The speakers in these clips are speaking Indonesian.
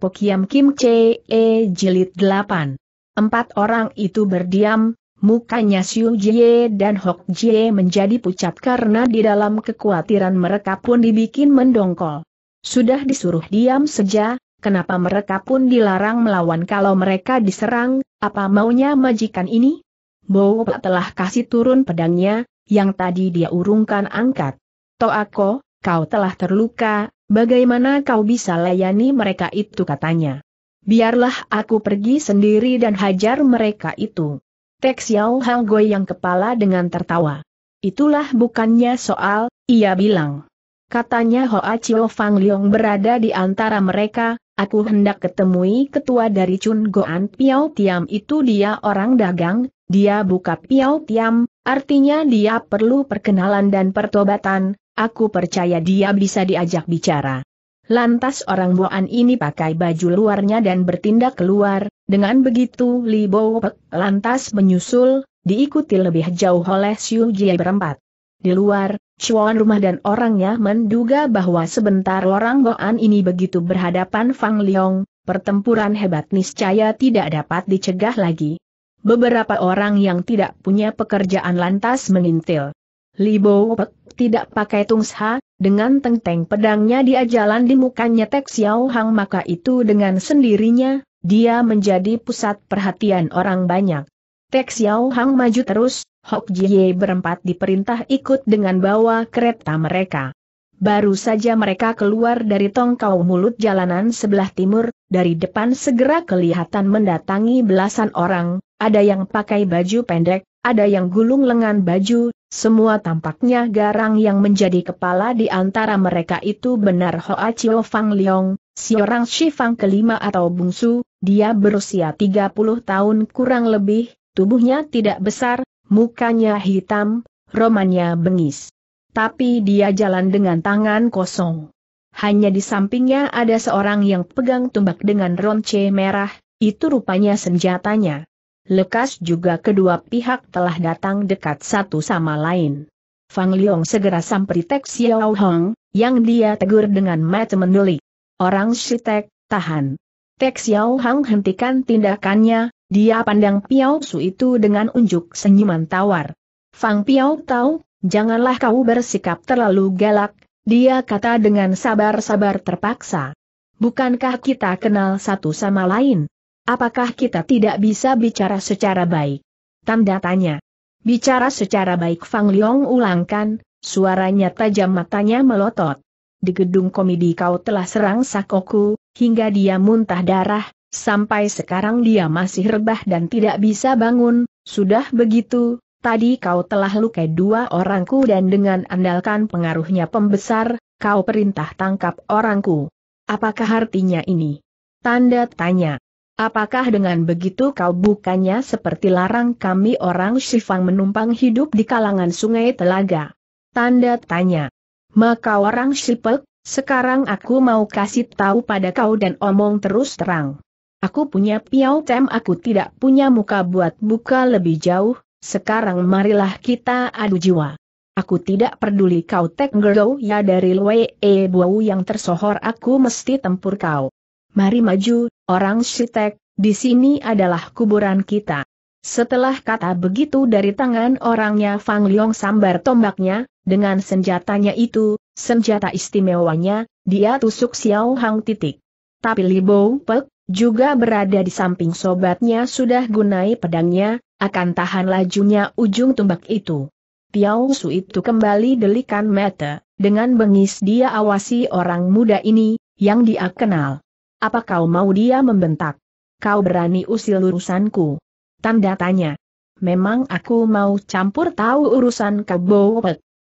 Pokiam Kim Che E Jilid 8. Empat orang itu berdiam, mukanya Siu Jie dan Hok Jie menjadi pucat karena di dalam kekhawatiran mereka pun dibikin mendongkol. Sudah disuruh diam saja, kenapa mereka pun dilarang melawan kalau mereka diserang, apa maunya majikan ini? Bo telah kasih turun pedangnya, yang tadi dia urungkan angkat. Toako, kau telah terluka, Bagaimana kau bisa layani mereka itu katanya. Biarlah aku pergi sendiri dan hajar mereka itu. Tek Xiao Hao goyang kepala dengan tertawa. Itulah bukannya soal, ia bilang. Katanya Hoa Chiu Fang Leong berada di antara mereka, aku hendak ketemui ketua dari Chun Goan Piao Tiam itu dia orang dagang, dia buka Piao Tiam, artinya dia perlu perkenalan dan pertobatan, Aku percaya dia bisa diajak bicara. Lantas orang buan ini pakai baju luarnya dan bertindak keluar, dengan begitu Li Bo lantas menyusul, diikuti lebih jauh oleh Xiu Jie berempat. Di luar, cuan rumah dan orangnya menduga bahwa sebentar orang buan ini begitu berhadapan Fang Liong, pertempuran hebat niscaya tidak dapat dicegah lagi. Beberapa orang yang tidak punya pekerjaan lantas mengintil. Li Bo tidak pakai tungsha, dengan tengteng pedangnya dia jalan di mukanya Tek Xiao Hang maka itu dengan sendirinya, dia menjadi pusat perhatian orang banyak. Tek Xiao Hang maju terus, Hok Jie berempat diperintah ikut dengan bawa kereta mereka. Baru saja mereka keluar dari tongkau mulut jalanan sebelah timur, dari depan segera kelihatan mendatangi belasan orang, ada yang pakai baju pendek, ada yang gulung lengan baju, semua tampaknya garang yang menjadi kepala di antara mereka itu benar Hoa Chiu Fang Leong, orang Shifang kelima atau bungsu, dia berusia 30 tahun kurang lebih, tubuhnya tidak besar, mukanya hitam, romannya bengis. Tapi dia jalan dengan tangan kosong. Hanya di sampingnya ada seorang yang pegang tumbak dengan ronce merah, itu rupanya senjatanya. Lekas juga kedua pihak telah datang dekat satu sama lain. Fang Liong segera samperi Tek Xiao Hong, yang dia tegur dengan mata menduli. Orang Shitek, tahan. Tek Xiao Hong hentikan tindakannya, dia pandang Piao Su itu dengan unjuk senyuman tawar. Fang Piao tahu, janganlah kau bersikap terlalu galak, dia kata dengan sabar-sabar terpaksa. Bukankah kita kenal satu sama lain? Apakah kita tidak bisa bicara secara baik? Tanda tanya. Bicara secara baik Fang Liong ulangkan, suaranya tajam matanya melotot. Di gedung komedi kau telah serang Sakoku, hingga dia muntah darah, sampai sekarang dia masih rebah dan tidak bisa bangun, sudah begitu, tadi kau telah lukai dua orangku dan dengan andalkan pengaruhnya pembesar, kau perintah tangkap orangku. Apakah artinya ini? Tanda tanya. Apakah dengan begitu kau bukannya seperti larang kami orang Shifang menumpang hidup di kalangan sungai telaga? Tanda tanya. Maka orang Shipek, sekarang aku mau kasih tahu pada kau dan omong terus terang. Aku punya piau tem aku tidak punya muka buat buka lebih jauh, sekarang marilah kita adu jiwa. Aku tidak peduli kau tek ya dari Lwe E Buau yang tersohor aku mesti tempur kau mari maju, orang Shitek, di sini adalah kuburan kita. Setelah kata begitu dari tangan orangnya Fang Liong sambar tombaknya, dengan senjatanya itu, senjata istimewanya, dia tusuk Xiao Hang titik. Tapi Li Bo, Pek, juga berada di samping sobatnya sudah gunai pedangnya, akan tahan lajunya ujung tombak itu. Piao Su itu kembali delikan mata, dengan bengis dia awasi orang muda ini, yang dia kenal. Apa kau mau dia membentak? Kau berani usil urusanku? Tanda tanya. Memang aku mau campur tahu urusan kau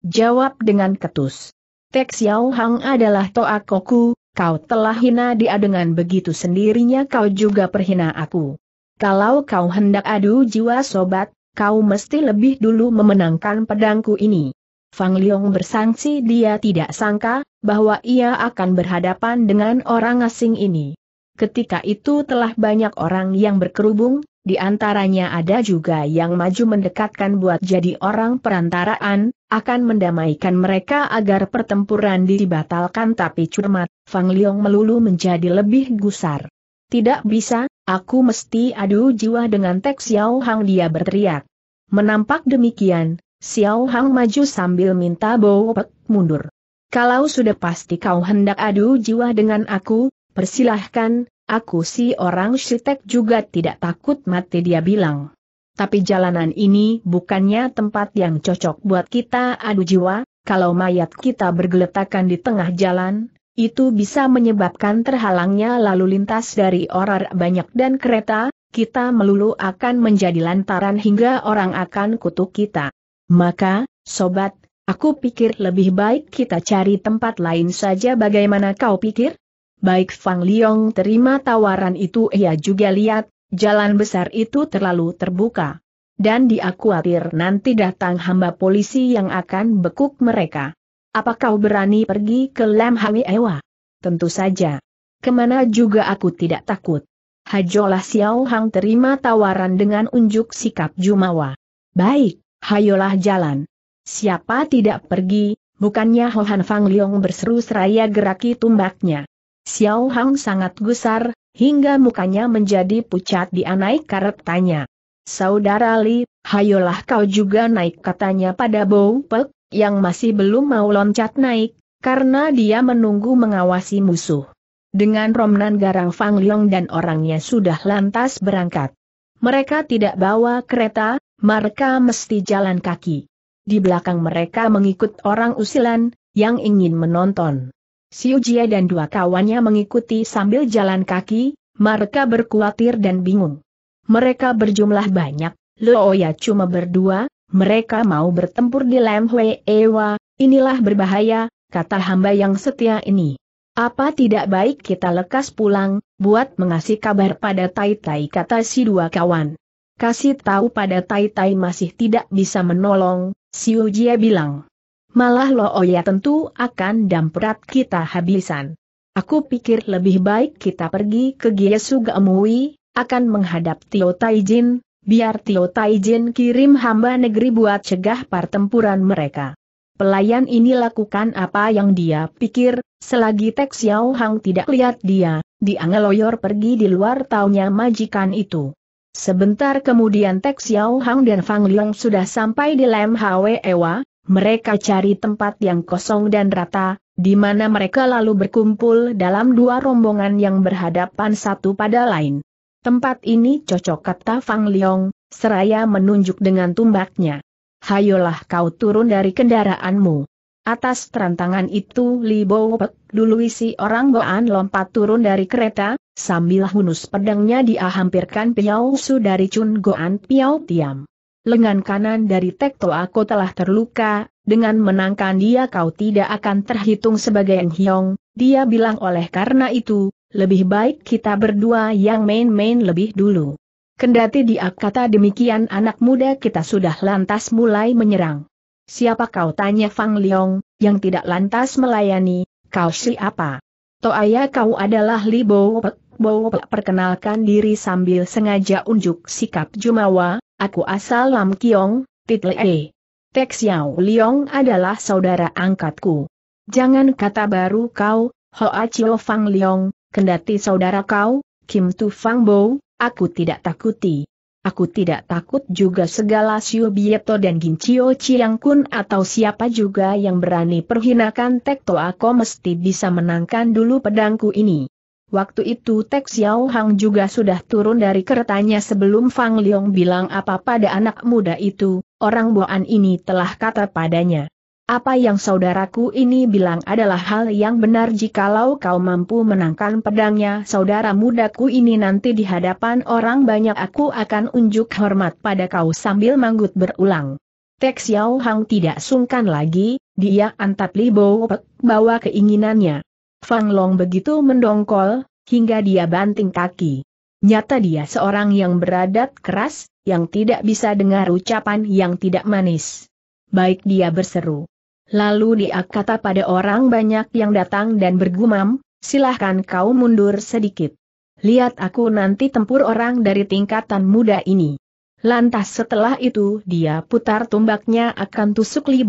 Jawab dengan ketus. Tek Xiao Hang adalah toa koku, kau telah hina dia dengan begitu sendirinya kau juga perhina aku. Kalau kau hendak adu jiwa sobat, kau mesti lebih dulu memenangkan pedangku ini. Fang Liong bersangsi dia tidak sangka, bahwa ia akan berhadapan dengan orang asing ini. Ketika itu telah banyak orang yang berkerubung, di antaranya ada juga yang maju mendekatkan buat jadi orang perantaraan, akan mendamaikan mereka agar pertempuran dibatalkan tapi curmat, Fang Liong melulu menjadi lebih gusar. Tidak bisa, aku mesti adu jiwa dengan Tek Xiao Hang dia berteriak. Menampak demikian, Xiao Hang maju sambil minta Bo Pek mundur. Kalau sudah pasti kau hendak adu jiwa dengan aku, persilahkan, aku si orang Shitek juga tidak takut mati dia bilang. Tapi jalanan ini bukannya tempat yang cocok buat kita adu jiwa, kalau mayat kita bergeletakan di tengah jalan, itu bisa menyebabkan terhalangnya lalu lintas dari orang banyak dan kereta, kita melulu akan menjadi lantaran hingga orang akan kutuk kita. Maka, sobat, aku pikir lebih baik kita cari tempat lain saja bagaimana kau pikir? Baik Fang Liong terima tawaran itu ia juga lihat, jalan besar itu terlalu terbuka. Dan dia khawatir nanti datang hamba polisi yang akan bekuk mereka. Apa kau berani pergi ke Lam Hwi Ewa? Tentu saja. Kemana juga aku tidak takut. Hajolah Xiao Hang terima tawaran dengan unjuk sikap Jumawa. Baik hayolah jalan. Siapa tidak pergi, bukannya Hohan Fang Liong berseru seraya geraki tumbaknya. Xiao Hang sangat gusar, hingga mukanya menjadi pucat di naik karet tanya. Saudara Li, hayolah kau juga naik katanya pada Bou Pek, yang masih belum mau loncat naik, karena dia menunggu mengawasi musuh. Dengan Romnan Garang Fang Liong dan orangnya sudah lantas berangkat. Mereka tidak bawa kereta, mereka mesti jalan kaki. Di belakang mereka mengikut orang usilan, yang ingin menonton. Siu Jia dan dua kawannya mengikuti sambil jalan kaki, mereka berkuatir dan bingung. Mereka berjumlah banyak, Looya cuma berdua, mereka mau bertempur di Lemhwe Ewa, inilah berbahaya, kata hamba yang setia ini. Apa tidak baik kita lekas pulang, buat mengasih kabar pada Tai Tai kata si dua kawan kasih tahu pada Tai Tai masih tidak bisa menolong, si Jia bilang. Malah Lo oh ya tentu akan damprat kita habisan. Aku pikir lebih baik kita pergi ke Giesu Gaemui, akan menghadap Tio Taijin, biar Tio Taijin kirim hamba negeri buat cegah pertempuran mereka. Pelayan ini lakukan apa yang dia pikir, selagi Tek Xiao Hang tidak lihat dia, dia ngeloyor pergi di luar taunya majikan itu. Sebentar kemudian Tek Xiao Hang dan Fang Liang sudah sampai di Lem Hwe Ewa, mereka cari tempat yang kosong dan rata, di mana mereka lalu berkumpul dalam dua rombongan yang berhadapan satu pada lain. Tempat ini cocok kata Fang Liang, seraya menunjuk dengan tumbaknya. Hayolah kau turun dari kendaraanmu. Atas terantangan itu Li Bo Pek dulu isi orang Goan lompat turun dari kereta, sambil hunus pedangnya dia hampirkan Piao Su dari Chun Goan Piao Tiam. Lengan kanan dari Tekto aku telah terluka, dengan menangkan dia kau tidak akan terhitung sebagai Eng Hiong, dia bilang oleh karena itu, lebih baik kita berdua yang main-main lebih dulu. Kendati dia kata demikian anak muda kita sudah lantas mulai menyerang. Siapa kau tanya Fang Liong, yang tidak lantas melayani, kau siapa? Toaya kau adalah Li Bowopek. Bowopek perkenalkan diri sambil sengaja unjuk sikap Jumawa, aku asal Lam Kiong, title E. Tek Xiao Liong adalah saudara angkatku. Jangan kata baru kau, Hoa Chio Fang Liong, kendati saudara kau, Kim Tu Fang Bo, aku tidak takuti. Aku tidak takut juga segala Siu Bieto dan Gincio Chiang Kun atau siapa juga yang berani perhinakan Tekto aku mesti bisa menangkan dulu pedangku ini. Waktu itu Tek Xiao Hang juga sudah turun dari keretanya sebelum Fang Liong bilang apa pada anak muda itu, orang Boan ini telah kata padanya. Apa yang saudaraku ini bilang adalah hal yang benar jikalau kau mampu menangkan pedangnya saudara mudaku ini nanti di hadapan orang banyak aku akan unjuk hormat pada kau sambil manggut berulang. Tek Xiao Hang tidak sungkan lagi, dia antap Li Bo Pek bawa keinginannya. Fang Long begitu mendongkol, hingga dia banting kaki. Nyata dia seorang yang beradat keras, yang tidak bisa dengar ucapan yang tidak manis. Baik dia berseru. Lalu dia kata pada orang banyak yang datang dan bergumam, silahkan kau mundur sedikit. Lihat aku nanti tempur orang dari tingkatan muda ini. Lantas setelah itu dia putar tombaknya akan tusuk Li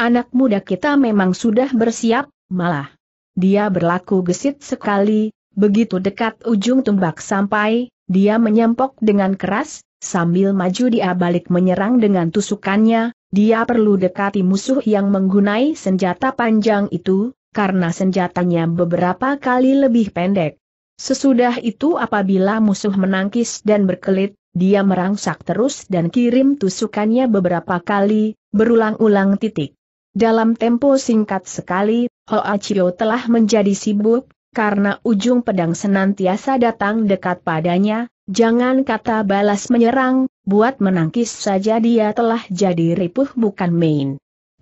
Anak muda kita memang sudah bersiap, malah. Dia berlaku gesit sekali, begitu dekat ujung tombak sampai, dia menyempok dengan keras, sambil maju dia balik menyerang dengan tusukannya, dia perlu dekati musuh yang menggunai senjata panjang itu, karena senjatanya beberapa kali lebih pendek. Sesudah itu apabila musuh menangkis dan berkelit, dia merangsak terus dan kirim tusukannya beberapa kali, berulang-ulang titik. Dalam tempo singkat sekali, Hoa Chiyo telah menjadi sibuk, karena ujung pedang senantiasa datang dekat padanya, Jangan kata balas menyerang, buat menangkis saja dia telah jadi ripuh bukan main.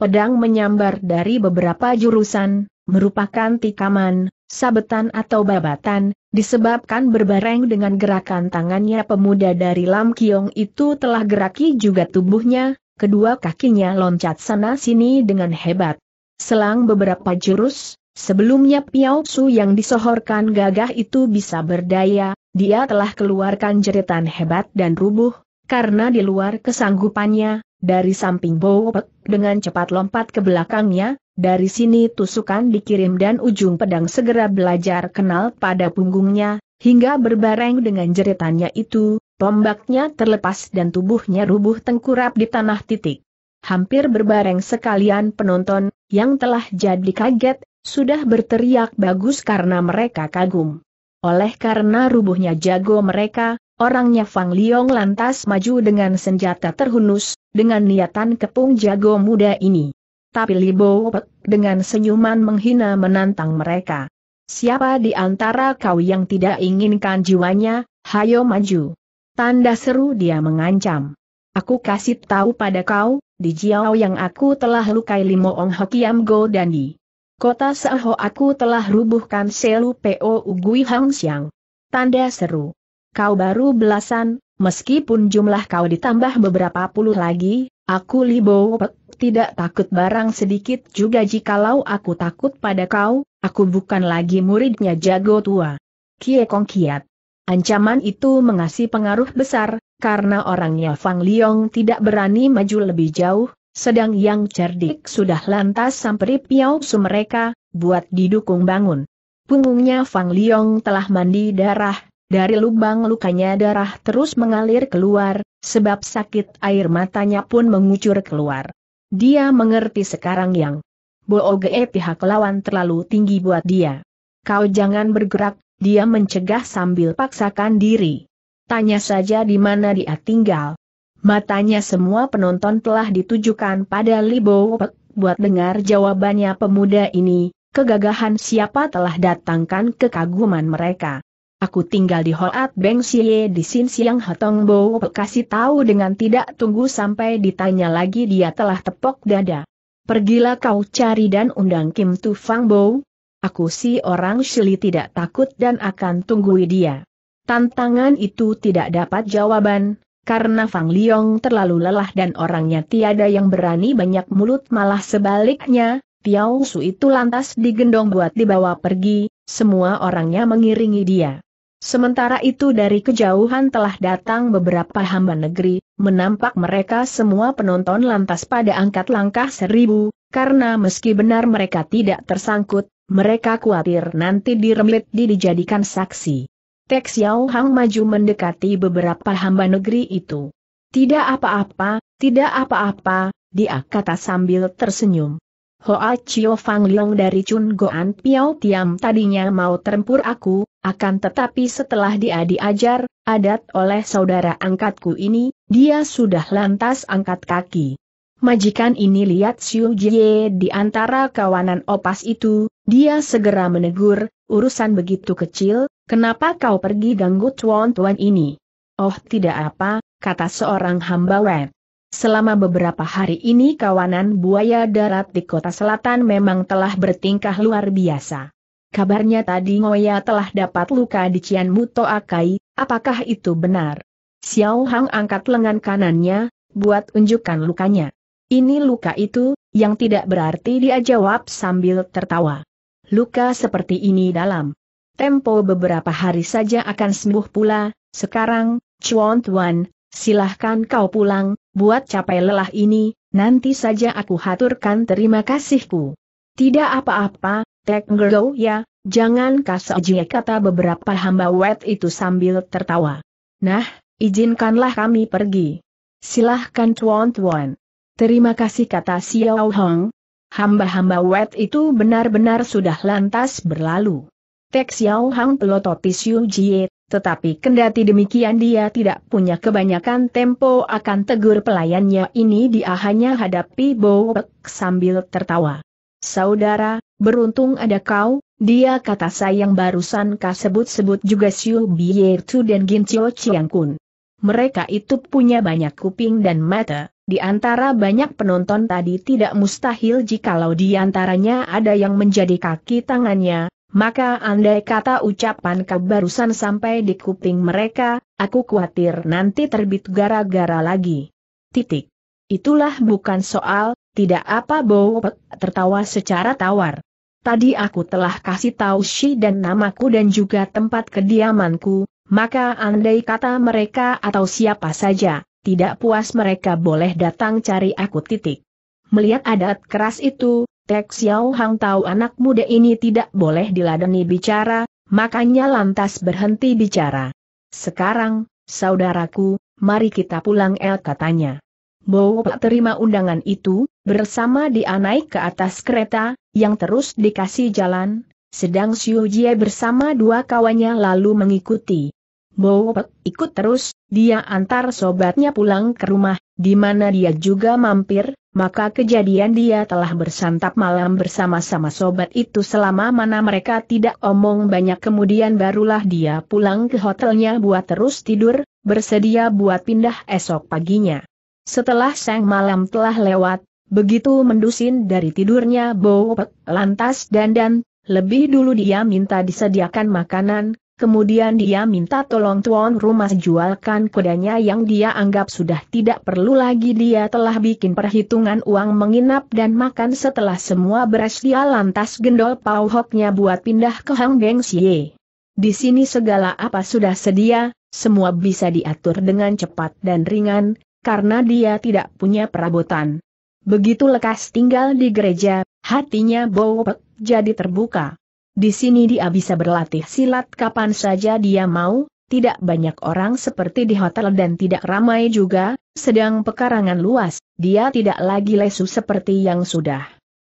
Pedang menyambar dari beberapa jurusan, merupakan tikaman, sabetan atau babatan, disebabkan berbareng dengan gerakan tangannya pemuda dari Lam Kiong itu telah geraki juga tubuhnya, kedua kakinya loncat sana-sini dengan hebat. Selang beberapa jurus, sebelumnya Piao Su yang disohorkan gagah itu bisa berdaya, dia telah keluarkan jeritan hebat dan rubuh, karena di luar kesanggupannya, dari samping Bowopek, dengan cepat lompat ke belakangnya, dari sini tusukan dikirim dan ujung pedang segera belajar kenal pada punggungnya, hingga berbareng dengan jeritannya itu, tombaknya terlepas dan tubuhnya rubuh tengkurap di tanah titik. Hampir berbareng sekalian penonton, yang telah jadi kaget, sudah berteriak bagus karena mereka kagum. Oleh karena rubuhnya jago mereka, orangnya Fang Liong lantas maju dengan senjata terhunus, dengan niatan kepung jago muda ini. Tapi Li Bo Pek dengan senyuman menghina menantang mereka. Siapa di antara kau yang tidak inginkan jiwanya, hayo maju. Tanda seru dia mengancam. Aku kasih tahu pada kau, di Jiao yang aku telah lukai Limo Ong Hokiam Go Dandi. Kota seho aku telah rubuhkan Selu Po Ugui Hang Xiang. Tanda seru. Kau baru belasan, meskipun jumlah kau ditambah beberapa puluh lagi, aku Libo Pek, tidak takut barang sedikit juga jikalau aku takut pada kau, aku bukan lagi muridnya jago tua. Kie Kong Kiat. Ancaman itu mengasih pengaruh besar, karena orangnya Fang Liong tidak berani maju lebih jauh, sedang yang cerdik sudah lantas samperi piau piausu mereka, buat didukung bangun. Punggungnya Fang Liong telah mandi darah, dari lubang lukanya darah terus mengalir keluar, sebab sakit air matanya pun mengucur keluar. Dia mengerti sekarang yang Booge pihak lawan terlalu tinggi buat dia. Kau jangan bergerak, dia mencegah sambil paksakan diri. Tanya saja di mana dia tinggal. Matanya semua penonton telah ditujukan pada Li Bo. buat dengar jawabannya pemuda ini, kegagahan siapa telah datangkan kekaguman mereka. Aku tinggal di Hoat Beng Siye di Sin Siang Hatong Bo kasih tahu dengan tidak tunggu sampai ditanya lagi dia telah tepok dada. Pergilah kau cari dan undang Kim Tu Fang Bo. Aku si orang Shili tidak takut dan akan tunggui dia. Tantangan itu tidak dapat jawaban, karena Fang Liong terlalu lelah dan orangnya tiada yang berani banyak mulut malah sebaliknya, Piao Su itu lantas digendong buat dibawa pergi, semua orangnya mengiringi dia. Sementara itu dari kejauhan telah datang beberapa hamba negeri, menampak mereka semua penonton lantas pada angkat langkah seribu, karena meski benar mereka tidak tersangkut, mereka khawatir nanti diremit dijadikan saksi. Tek Xiao Hang maju mendekati beberapa hamba negeri itu. Tidak apa-apa, tidak apa-apa, dia kata sambil tersenyum. Hoa Chio Fang Leong dari Chun Goan Piao Tiam tadinya mau tempur aku, akan tetapi setelah dia diajar, adat oleh saudara angkatku ini, dia sudah lantas angkat kaki. Majikan ini lihat Xiu Jie di antara kawanan opas itu, dia segera menegur, urusan begitu kecil, Kenapa kau pergi ganggu tuan-tuan ini? Oh tidak apa, kata seorang hamba Wen. Selama beberapa hari ini kawanan buaya darat di kota selatan memang telah bertingkah luar biasa. Kabarnya tadi Ngoya telah dapat luka di Cian Muto Akai, apakah itu benar? Xiao Hang angkat lengan kanannya, buat unjukkan lukanya. Ini luka itu, yang tidak berarti dia jawab sambil tertawa. Luka seperti ini dalam tempo beberapa hari saja akan sembuh pula, sekarang, Chuan Tuan, silahkan kau pulang, buat capai lelah ini, nanti saja aku haturkan terima kasihku. Tidak apa-apa, Tek Ngerou ya, jangan kasar kata beberapa hamba wet itu sambil tertawa. Nah, izinkanlah kami pergi. Silahkan Chuan Tuan. Terima kasih kata Xiao Hong. Hamba-hamba wet itu benar-benar sudah lantas berlalu. Tek Xiao Hang pelototi Xiu Jie, tetapi kendati demikian dia tidak punya kebanyakan tempo akan tegur pelayannya ini dia hanya hadapi Bowek sambil tertawa. Saudara, beruntung ada kau, dia kata sayang barusan kau sebut-sebut juga Xiu Bie Tu dan Gin Chiu Chiang Kun. Mereka itu punya banyak kuping dan mata, di antara banyak penonton tadi tidak mustahil jikalau di antaranya ada yang menjadi kaki tangannya, maka andai kata ucapan kau barusan sampai di kuping mereka, aku khawatir nanti terbit gara-gara lagi. Titik. Itulah bukan soal, tidak apa Bowek tertawa secara tawar. Tadi aku telah kasih tahu si dan namaku dan juga tempat kediamanku, maka andai kata mereka atau siapa saja, tidak puas mereka boleh datang cari aku titik. Melihat adat keras itu, Tek Xiao Hang tahu anak muda ini tidak boleh diladeni bicara, makanya lantas berhenti bicara. Sekarang, saudaraku, mari kita pulang El katanya. Bowo terima undangan itu, bersama dia naik ke atas kereta, yang terus dikasih jalan, sedang Xiu Jie bersama dua kawannya lalu mengikuti. Bowo ikut terus, dia antar sobatnya pulang ke rumah, di mana dia juga mampir, maka kejadian dia telah bersantap malam bersama-sama sobat itu selama mana mereka tidak omong banyak kemudian barulah dia pulang ke hotelnya buat terus tidur, bersedia buat pindah esok paginya. Setelah sang malam telah lewat, begitu mendusin dari tidurnya Bowpek lantas dandan, lebih dulu dia minta disediakan makanan, Kemudian dia minta tolong tuan rumah jualkan kudanya yang dia anggap sudah tidak perlu lagi dia telah bikin perhitungan uang menginap dan makan setelah semua beras dia lantas gendol pauhoknya buat pindah ke Hang Beng Xie. Di sini segala apa sudah sedia, semua bisa diatur dengan cepat dan ringan, karena dia tidak punya perabotan. Begitu lekas tinggal di gereja, hatinya bau jadi terbuka. Di sini dia bisa berlatih silat kapan saja dia mau, tidak banyak orang seperti di hotel dan tidak ramai juga, sedang pekarangan luas, dia tidak lagi lesu seperti yang sudah.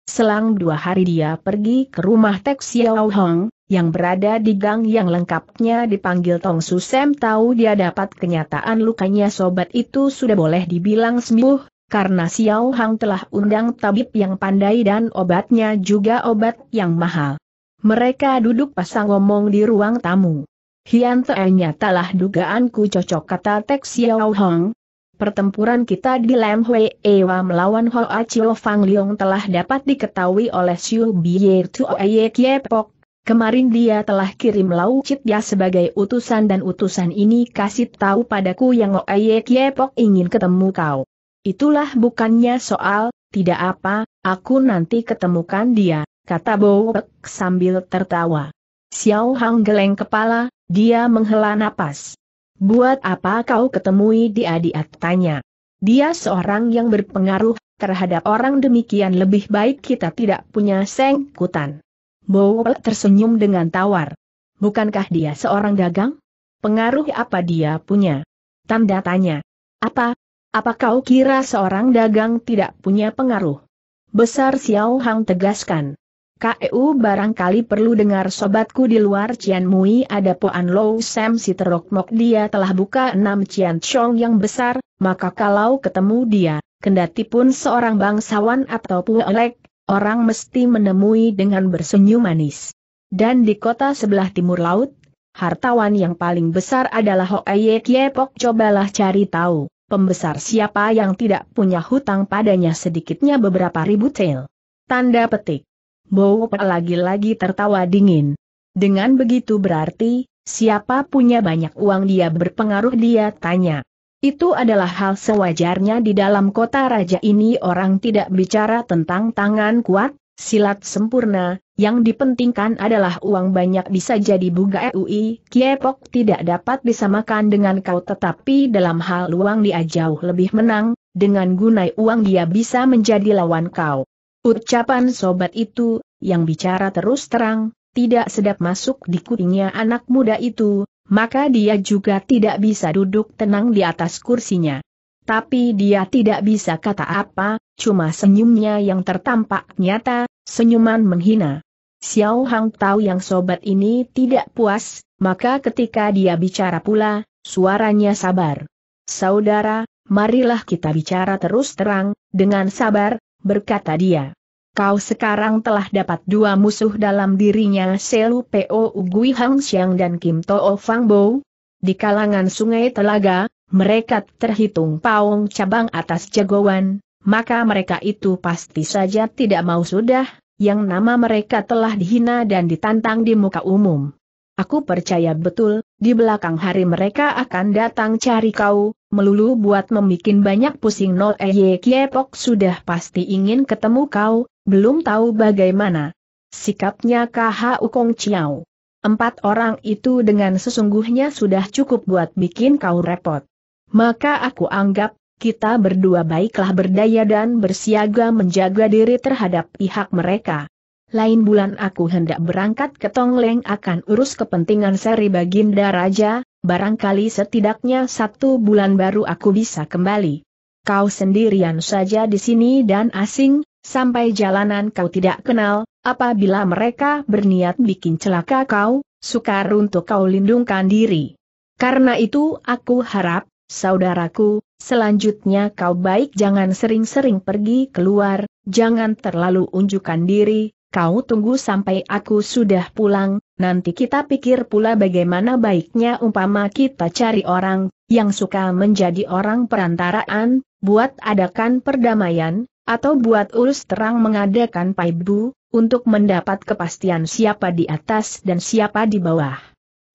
Selang dua hari dia pergi ke rumah Tek Xiao Hong, yang berada di gang yang lengkapnya dipanggil Tong Su Sam tahu dia dapat kenyataan lukanya sobat itu sudah boleh dibilang sembuh, karena Xiao Hong telah undang tabib yang pandai dan obatnya juga obat yang mahal. Mereka duduk pasang ngomong di ruang tamu. Hian Te telah dugaanku cocok kata Tek Xiao Hong. Pertempuran kita di Lam Hui Ewa melawan Hoa Chiu Fang Leong telah dapat diketahui oleh Xiu Biye Tuoye Kiepok. Kemarin dia telah kirim Lau Chit Ya sebagai utusan dan utusan ini kasih tahu padaku yang Oye Kiepok ingin ketemu kau. Itulah bukannya soal, tidak apa, aku nanti ketemukan dia kata Bowek sambil tertawa. Xiao Hang geleng kepala, dia menghela napas. Buat apa kau ketemui dia di tanya. Dia seorang yang berpengaruh, terhadap orang demikian lebih baik kita tidak punya sengkutan. Bowek tersenyum dengan tawar. Bukankah dia seorang dagang? Pengaruh apa dia punya? Tanda tanya. Apa? Apa kau kira seorang dagang tidak punya pengaruh? Besar Xiao Hang tegaskan. KEU barangkali perlu dengar sobatku di luar Cian Mui ada Poan Low Sam si terokmok dia telah buka enam Cian Chong yang besar, maka kalau ketemu dia, kendati pun seorang bangsawan atau puelek, orang mesti menemui dengan bersenyum manis. Dan di kota sebelah timur laut, hartawan yang paling besar adalah Hoeye Kiepok cobalah cari tahu, pembesar siapa yang tidak punya hutang padanya sedikitnya beberapa ribu tel. Tanda petik. Bou lagi-lagi tertawa dingin. Dengan begitu berarti, siapa punya banyak uang dia berpengaruh dia tanya. Itu adalah hal sewajarnya di dalam kota raja ini orang tidak bicara tentang tangan kuat, silat sempurna, yang dipentingkan adalah uang banyak bisa jadi buga EUI, Kiepok tidak dapat disamakan dengan kau tetapi dalam hal uang dia jauh lebih menang, dengan gunai uang dia bisa menjadi lawan kau. Ucapan sobat itu, yang bicara terus terang, tidak sedap masuk di kupingnya anak muda itu, maka dia juga tidak bisa duduk tenang di atas kursinya. Tapi dia tidak bisa kata apa, cuma senyumnya yang tertampak nyata, senyuman menghina. Xiao Hang tahu yang sobat ini tidak puas, maka ketika dia bicara pula, suaranya sabar. Saudara, marilah kita bicara terus terang, dengan sabar, berkata dia. Kau sekarang telah dapat dua musuh dalam dirinya Selu Po Gui Hang Xiang dan Kim To'o Fang Bo. Di kalangan sungai Telaga, mereka terhitung paung cabang atas jagoan, maka mereka itu pasti saja tidak mau sudah, yang nama mereka telah dihina dan ditantang di muka umum. Aku percaya betul, di belakang hari mereka akan datang cari kau, melulu buat membikin banyak pusing no Eye Kiepok sudah pasti ingin ketemu kau, belum tahu bagaimana. Sikapnya KH Ukong Chiao. Empat orang itu dengan sesungguhnya sudah cukup buat bikin kau repot. Maka aku anggap, kita berdua baiklah berdaya dan bersiaga menjaga diri terhadap pihak mereka lain bulan aku hendak berangkat ke Tongleng akan urus kepentingan seri baginda raja, barangkali setidaknya satu bulan baru aku bisa kembali. Kau sendirian saja di sini dan asing, sampai jalanan kau tidak kenal, apabila mereka berniat bikin celaka kau, sukar untuk kau lindungkan diri. Karena itu aku harap, saudaraku, selanjutnya kau baik jangan sering-sering pergi keluar, jangan terlalu unjukkan diri, kau tunggu sampai aku sudah pulang, nanti kita pikir pula bagaimana baiknya umpama kita cari orang, yang suka menjadi orang perantaraan, buat adakan perdamaian, atau buat urus terang mengadakan paibu, untuk mendapat kepastian siapa di atas dan siapa di bawah.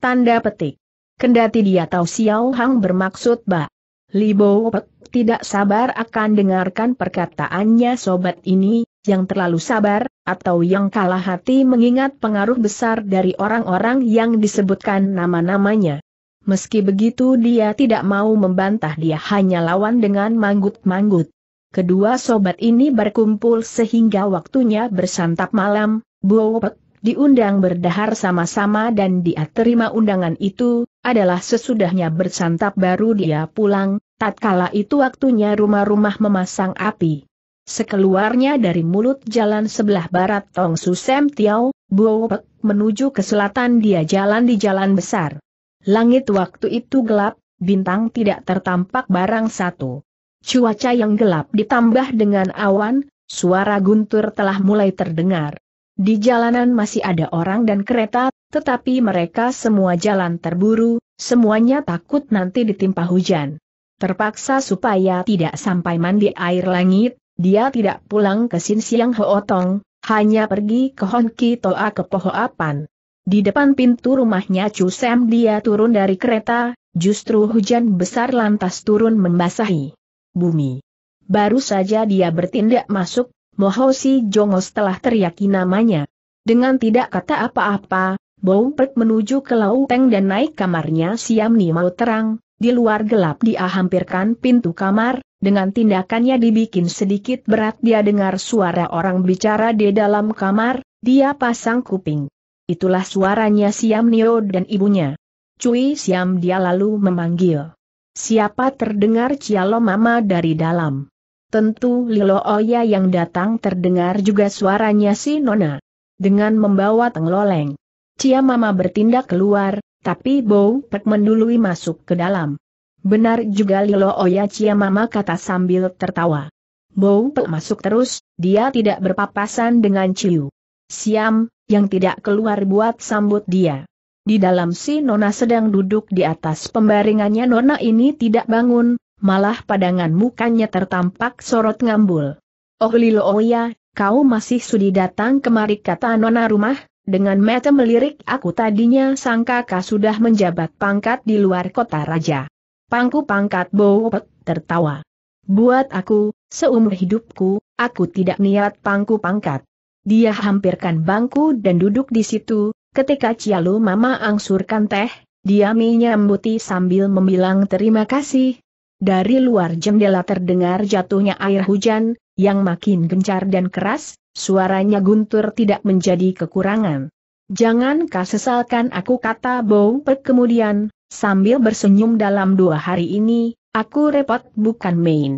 Tanda petik. Kendati dia tahu Xiao Hang bermaksud bah, Libo Pek tidak sabar akan dengarkan perkataannya sobat ini, yang terlalu sabar, atau yang kalah hati mengingat pengaruh besar dari orang-orang yang disebutkan nama-namanya. Meski begitu dia tidak mau membantah dia hanya lawan dengan manggut-manggut. Kedua sobat ini berkumpul sehingga waktunya bersantap malam, Buopek diundang berdahar sama-sama dan dia terima undangan itu, adalah sesudahnya bersantap baru dia pulang, tatkala itu waktunya rumah-rumah memasang api. Sekeluarnya dari mulut jalan sebelah barat Tong Sem Tiao, Buopek menuju ke selatan dia jalan di jalan besar. Langit waktu itu gelap, bintang tidak tertampak barang satu. Cuaca yang gelap ditambah dengan awan, suara guntur telah mulai terdengar. Di jalanan masih ada orang dan kereta, tetapi mereka semua jalan terburu, semuanya takut nanti ditimpa hujan. Terpaksa supaya tidak sampai mandi air langit, dia tidak pulang ke Sin Siang Hootong, hanya pergi ke Hon Kitoa ke apan. Di depan pintu rumahnya Chu Sam dia turun dari kereta, justru hujan besar lantas turun membasahi bumi. Baru saja dia bertindak masuk, Moho Si Jongos telah teriaki namanya. Dengan tidak kata apa-apa, Bow Pek menuju ke Lauteng dan naik kamarnya Siam Nimau terang, di luar gelap dia hampirkan pintu kamar, dengan tindakannya dibikin sedikit berat dia dengar suara orang bicara di dalam kamar, dia pasang kuping. Itulah suaranya Siam Neo dan ibunya. Cui Siam dia lalu memanggil. Siapa terdengar Cialo Mama dari dalam? Tentu Lilo Oya yang datang terdengar juga suaranya si Nona. Dengan membawa tengloleng. Cia Mama bertindak keluar, tapi Bow Pek mendului masuk ke dalam. Benar juga Lilo Oya Mama kata sambil tertawa. Bow Pek masuk terus, dia tidak berpapasan dengan Ciu. Siam, yang tidak keluar buat sambut dia. Di dalam si Nona sedang duduk di atas pembaringannya Nona ini tidak bangun, malah padangan mukanya tertampak sorot ngambul. Oh Lilo Oya, kau masih sudi datang kemari kata Nona rumah, dengan mata melirik aku tadinya sangka kau sudah menjabat pangkat di luar kota raja. Pangku pangkat Bowopek tertawa. Buat aku, seumur hidupku, aku tidak niat pangku pangkat. Dia hampirkan bangku dan duduk di situ, ketika Cialu Mama angsurkan teh, dia menyambuti sambil membilang terima kasih. Dari luar jendela terdengar jatuhnya air hujan, yang makin gencar dan keras, Suaranya guntur tidak menjadi kekurangan. Jangan kau sesalkan aku kata Bow. Pek kemudian, sambil bersenyum dalam dua hari ini, aku repot bukan main.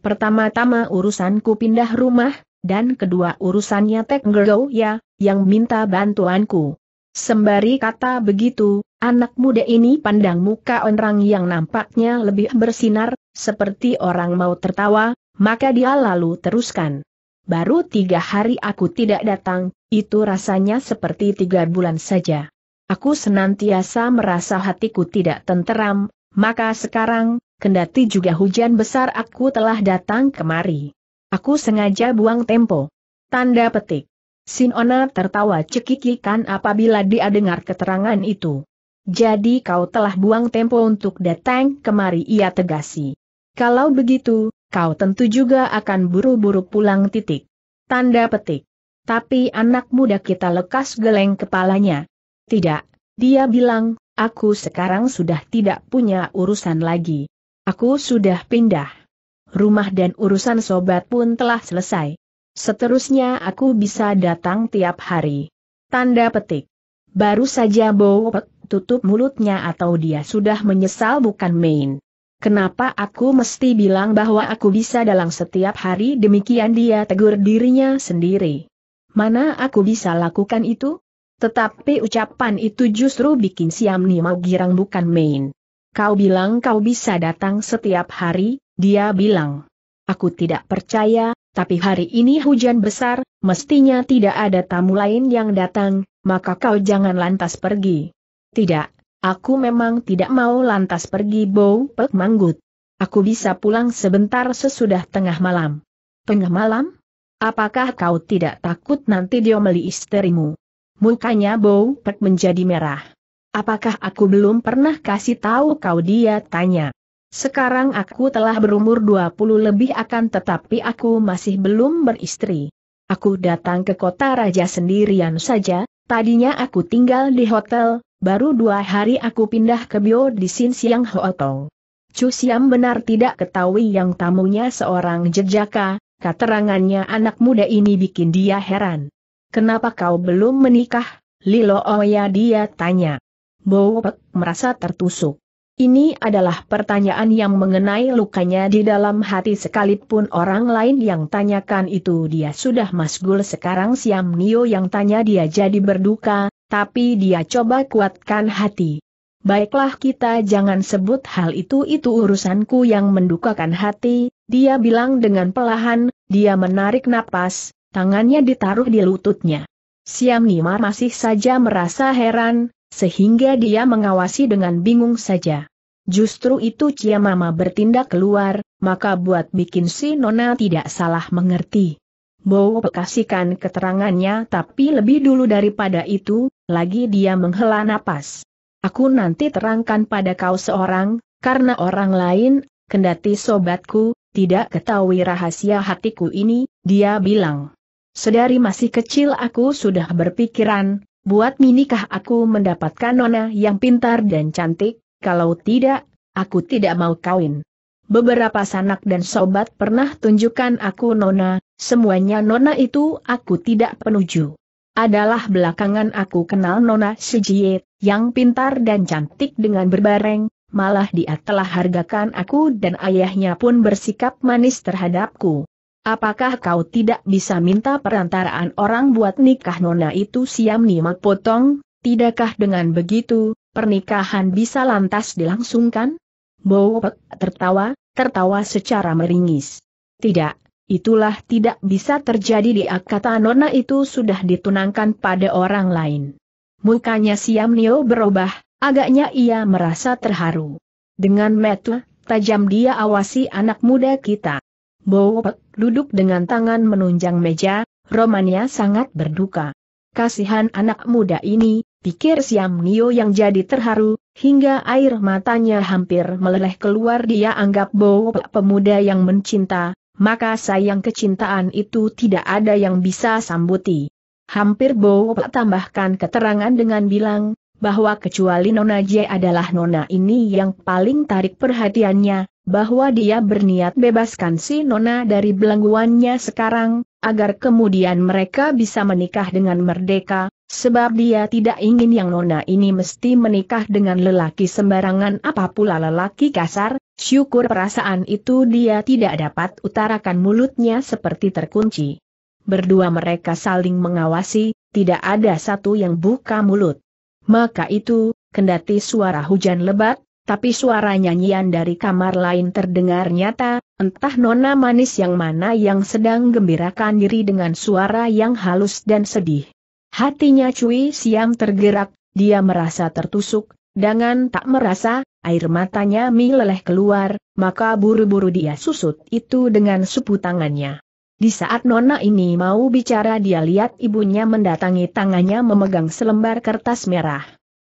Pertama-tama urusanku pindah rumah, dan kedua urusannya Tek ya, yang minta bantuanku. Sembari kata begitu, anak muda ini pandang muka orang yang nampaknya lebih bersinar, seperti orang mau tertawa, maka dia lalu teruskan baru tiga hari aku tidak datang, itu rasanya seperti tiga bulan saja. Aku senantiasa merasa hatiku tidak tenteram, maka sekarang, kendati juga hujan besar aku telah datang kemari. Aku sengaja buang tempo. Tanda petik. Sinona tertawa cekikikan apabila dia dengar keterangan itu. Jadi kau telah buang tempo untuk datang kemari ia tegasi. Kalau begitu, kau tentu juga akan buru-buru pulang titik. Tanda petik. Tapi anak muda kita lekas geleng kepalanya. Tidak, dia bilang, aku sekarang sudah tidak punya urusan lagi. Aku sudah pindah. Rumah dan urusan sobat pun telah selesai. Seterusnya aku bisa datang tiap hari. Tanda petik. Baru saja Bowok tutup mulutnya atau dia sudah menyesal bukan main. Kenapa aku mesti bilang bahwa aku bisa dalam setiap hari demikian dia tegur dirinya sendiri. Mana aku bisa lakukan itu? Tetapi ucapan itu justru bikin Siam mau girang bukan main. Kau bilang kau bisa datang setiap hari, dia bilang. Aku tidak percaya, tapi hari ini hujan besar, mestinya tidak ada tamu lain yang datang, maka kau jangan lantas pergi. Tidak, Aku memang tidak mau lantas pergi Bow Pek Manggut. Aku bisa pulang sebentar sesudah tengah malam. Tengah malam? Apakah kau tidak takut nanti diomeli istrimu? Mukanya Bow Pek menjadi merah. Apakah aku belum pernah kasih tahu kau dia tanya. Sekarang aku telah berumur 20 lebih akan tetapi aku masih belum beristri. Aku datang ke kota raja sendirian saja, tadinya aku tinggal di hotel, baru dua hari aku pindah ke Bio di Sin Siang Hootong. Chu Siam benar tidak ketahui yang tamunya seorang jejaka, keterangannya anak muda ini bikin dia heran. Kenapa kau belum menikah, Lilo Oya oh dia tanya. Bowpek merasa tertusuk. Ini adalah pertanyaan yang mengenai lukanya di dalam hati sekalipun orang lain yang tanyakan itu dia sudah masgul sekarang Siam Nio yang tanya dia jadi berduka, tapi dia coba kuatkan hati. Baiklah kita jangan sebut hal itu itu urusanku yang mendukakan hati, dia bilang dengan pelahan, dia menarik napas, tangannya ditaruh di lututnya. Siam Nima masih saja merasa heran, sehingga dia mengawasi dengan bingung saja. Justru itu Cia Mama bertindak keluar, maka buat bikin si Nona tidak salah mengerti. Bowo kasihkan keterangannya tapi lebih dulu daripada itu, lagi dia menghela napas. Aku nanti terangkan pada kau seorang, karena orang lain, kendati sobatku, tidak ketahui rahasia hatiku ini, dia bilang. Sedari masih kecil aku sudah berpikiran, buat minikah aku mendapatkan nona yang pintar dan cantik, kalau tidak, aku tidak mau kawin. Beberapa sanak dan sobat pernah tunjukkan aku nona, semuanya nona itu aku tidak penuju adalah belakangan aku kenal Nona Sijie, yang pintar dan cantik dengan berbareng, malah dia telah hargakan aku dan ayahnya pun bersikap manis terhadapku. Apakah kau tidak bisa minta perantaraan orang buat nikah Nona itu siam mak potong? Tidakkah dengan begitu, pernikahan bisa lantas dilangsungkan? Bowok tertawa, tertawa secara meringis. Tidak, Itulah tidak bisa terjadi di kata nona itu sudah ditunangkan pada orang lain. Mukanya Siam Nio berubah, agaknya ia merasa terharu. Dengan metu, tajam dia awasi anak muda kita. Bowok duduk dengan tangan menunjang meja, romannya sangat berduka. Kasihan anak muda ini, pikir Siam Nio yang jadi terharu, hingga air matanya hampir meleleh keluar dia anggap Bowok pemuda yang mencinta, maka sayang kecintaan itu tidak ada yang bisa sambuti. Hampir Bowo tambahkan keterangan dengan bilang, bahwa kecuali Nona J adalah Nona ini yang paling tarik perhatiannya, bahwa dia berniat bebaskan si Nona dari belengguannya sekarang, agar kemudian mereka bisa menikah dengan merdeka, sebab dia tidak ingin yang Nona ini mesti menikah dengan lelaki sembarangan apapun lelaki kasar, Syukur perasaan itu dia tidak dapat utarakan mulutnya seperti terkunci. Berdua mereka saling mengawasi, tidak ada satu yang buka mulut. Maka itu, kendati suara hujan lebat, tapi suara nyanyian dari kamar lain terdengar nyata, entah nona manis yang mana yang sedang gembirakan diri dengan suara yang halus dan sedih. Hatinya Cui Siam tergerak, dia merasa tertusuk, dengan tak merasa, air matanya meleleh keluar, maka buru-buru dia susut itu dengan supu tangannya. Di saat Nona ini mau bicara dia lihat ibunya mendatangi tangannya memegang selembar kertas merah.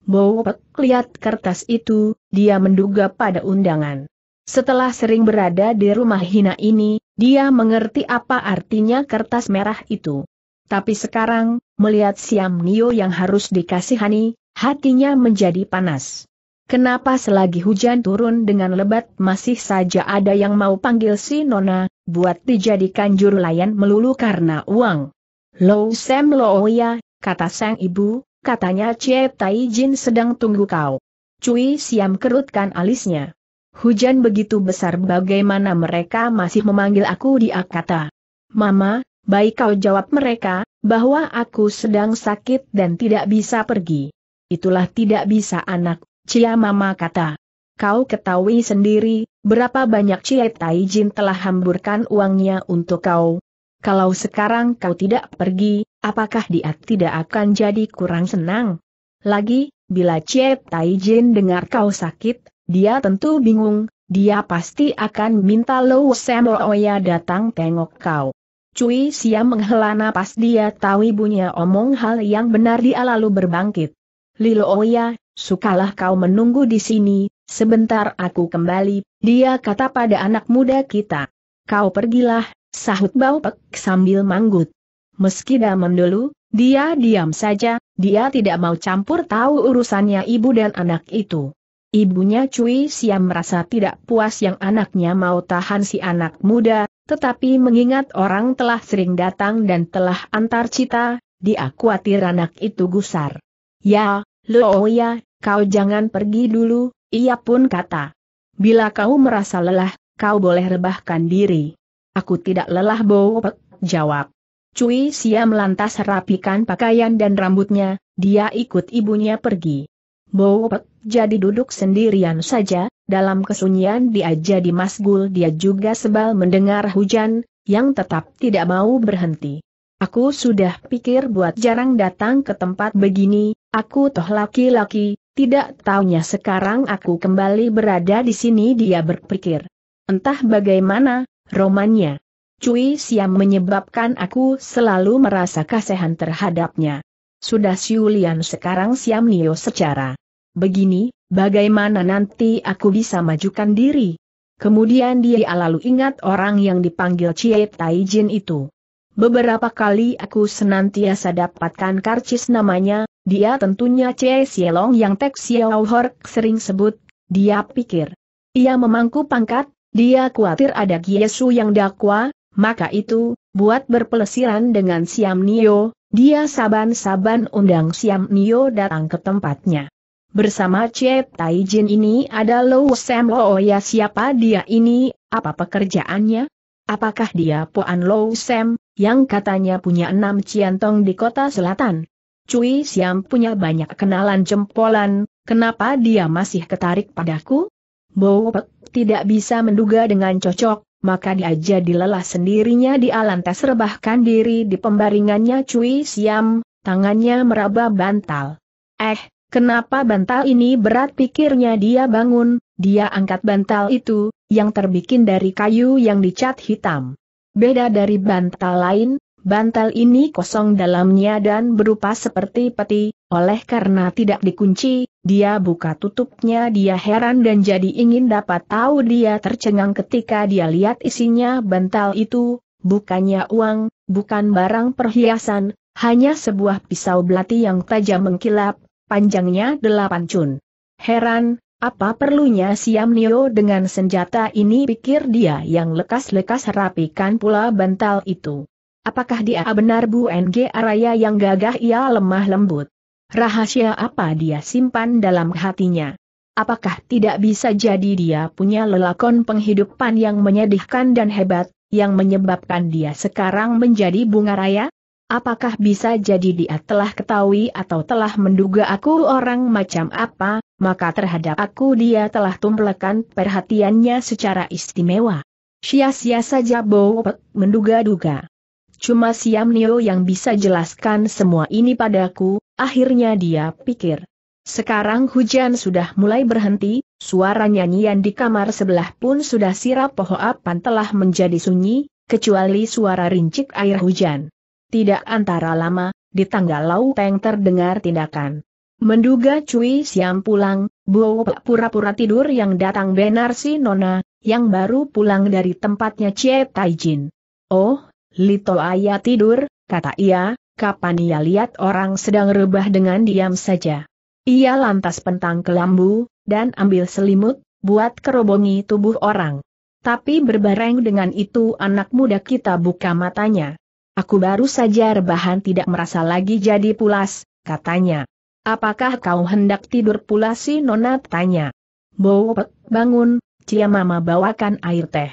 Bowek lihat kertas itu, dia menduga pada undangan. Setelah sering berada di rumah hina ini, dia mengerti apa artinya kertas merah itu. Tapi sekarang, melihat Siam Nio yang harus dikasihani, hatinya menjadi panas. Kenapa selagi hujan turun dengan lebat masih saja ada yang mau panggil si Nona, buat dijadikan juru layan melulu karena uang? Lo Sam Lo oh ya, kata sang ibu, katanya Cie Tai Jin sedang tunggu kau. Cui Siam kerutkan alisnya. Hujan begitu besar bagaimana mereka masih memanggil aku di Akata. Mama, baik kau jawab mereka, bahwa aku sedang sakit dan tidak bisa pergi. Itulah tidak bisa anak Cia Mama kata. Kau ketahui sendiri, berapa banyak Cia Taijin telah hamburkan uangnya untuk kau. Kalau sekarang kau tidak pergi, apakah dia tidak akan jadi kurang senang? Lagi, bila Tai Taijin dengar kau sakit, dia tentu bingung, dia pasti akan minta Lo Oya datang tengok kau. Cui Siam menghela napas dia tahu ibunya omong hal yang benar dia lalu berbangkit. Lilo Oya, Sukalah kau menunggu di sini, sebentar aku kembali, dia kata pada anak muda kita. Kau pergilah, sahut Baupek sambil manggut. Meski daman dulu, dia diam saja, dia tidak mau campur tahu urusannya ibu dan anak itu. Ibunya Cui Siam merasa tidak puas yang anaknya mau tahan si anak muda, tetapi mengingat orang telah sering datang dan telah antar cita, dia khawatir anak itu gusar. Ya, Looya, oh kau jangan pergi dulu, ia pun kata. Bila kau merasa lelah, kau boleh rebahkan diri. Aku tidak lelah Bopek, jawab. Cui Sia melantas rapikan pakaian dan rambutnya, dia ikut ibunya pergi. Bopek jadi duduk sendirian saja, dalam kesunyian dia jadi masgul dia juga sebal mendengar hujan, yang tetap tidak mau berhenti. Aku sudah pikir buat jarang datang ke tempat begini, aku toh laki-laki, tidak taunya sekarang aku kembali berada di sini dia berpikir. Entah bagaimana, romannya. Cui Siam menyebabkan aku selalu merasa kasihan terhadapnya. Sudah Siulian sekarang Siam Nio secara. Begini, bagaimana nanti aku bisa majukan diri? Kemudian dia lalu ingat orang yang dipanggil Cie Taijin itu. Beberapa kali aku senantiasa dapatkan karcis namanya, dia tentunya Chie Sielong yang Tek Xiao Hork sering sebut, dia pikir. Ia memangku pangkat, dia khawatir ada Giesu yang dakwa, maka itu, buat berpelesiran dengan Siam Nio, dia saban-saban undang Siam Nio datang ke tempatnya. Bersama Chie Tai Jin ini ada Lo Sam Lo oh, oh ya siapa dia ini, apa pekerjaannya? Apakah dia puan Lo Sam, yang katanya punya enam ciantong di kota selatan. Cui Siam punya banyak kenalan jempolan, kenapa dia masih ketarik padaku? Bowpek tidak bisa menduga dengan cocok, maka dia jadi lelah sendirinya di alantas rebahkan diri di pembaringannya Cui Siam, tangannya meraba bantal. Eh, kenapa bantal ini berat pikirnya dia bangun, dia angkat bantal itu, yang terbikin dari kayu yang dicat hitam. Beda dari bantal lain, bantal ini kosong dalamnya dan berupa seperti peti, oleh karena tidak dikunci, dia buka tutupnya dia heran dan jadi ingin dapat tahu dia tercengang ketika dia lihat isinya bantal itu, bukannya uang, bukan barang perhiasan, hanya sebuah pisau belati yang tajam mengkilap, panjangnya delapan cun. Heran, apa perlunya Siam Nio dengan senjata ini pikir dia yang lekas-lekas rapikan pula bantal itu. Apakah dia benar Bu NG Araya yang gagah ia lemah lembut? Rahasia apa dia simpan dalam hatinya? Apakah tidak bisa jadi dia punya lelakon penghidupan yang menyedihkan dan hebat, yang menyebabkan dia sekarang menjadi bunga raya? Apakah bisa jadi dia telah ketahui atau telah menduga aku orang macam apa, maka terhadap aku dia telah tumplekan perhatiannya secara istimewa. Sia-sia saja Bo menduga-duga. Cuma Siam Nio yang bisa jelaskan semua ini padaku, akhirnya dia pikir. Sekarang hujan sudah mulai berhenti, suara nyanyian di kamar sebelah pun sudah sirap pohoapan telah menjadi sunyi, kecuali suara rincik air hujan. Tidak antara lama, di tangga Lau Peng terdengar tindakan. Menduga Cui Siam pulang, Bo pura-pura tidur yang datang benar si Nona, yang baru pulang dari tempatnya Cie Taijin. Oh, Lito Ayah tidur, kata ia, kapan ia lihat orang sedang rebah dengan diam saja. Ia lantas pentang ke lambu, dan ambil selimut, buat kerobongi tubuh orang. Tapi berbareng dengan itu anak muda kita buka matanya. Aku baru saja rebahan tidak merasa lagi jadi pulas, katanya. Apakah kau hendak tidur pula si Nona tanya. Bowpek, bangun, Cia Mama bawakan air teh.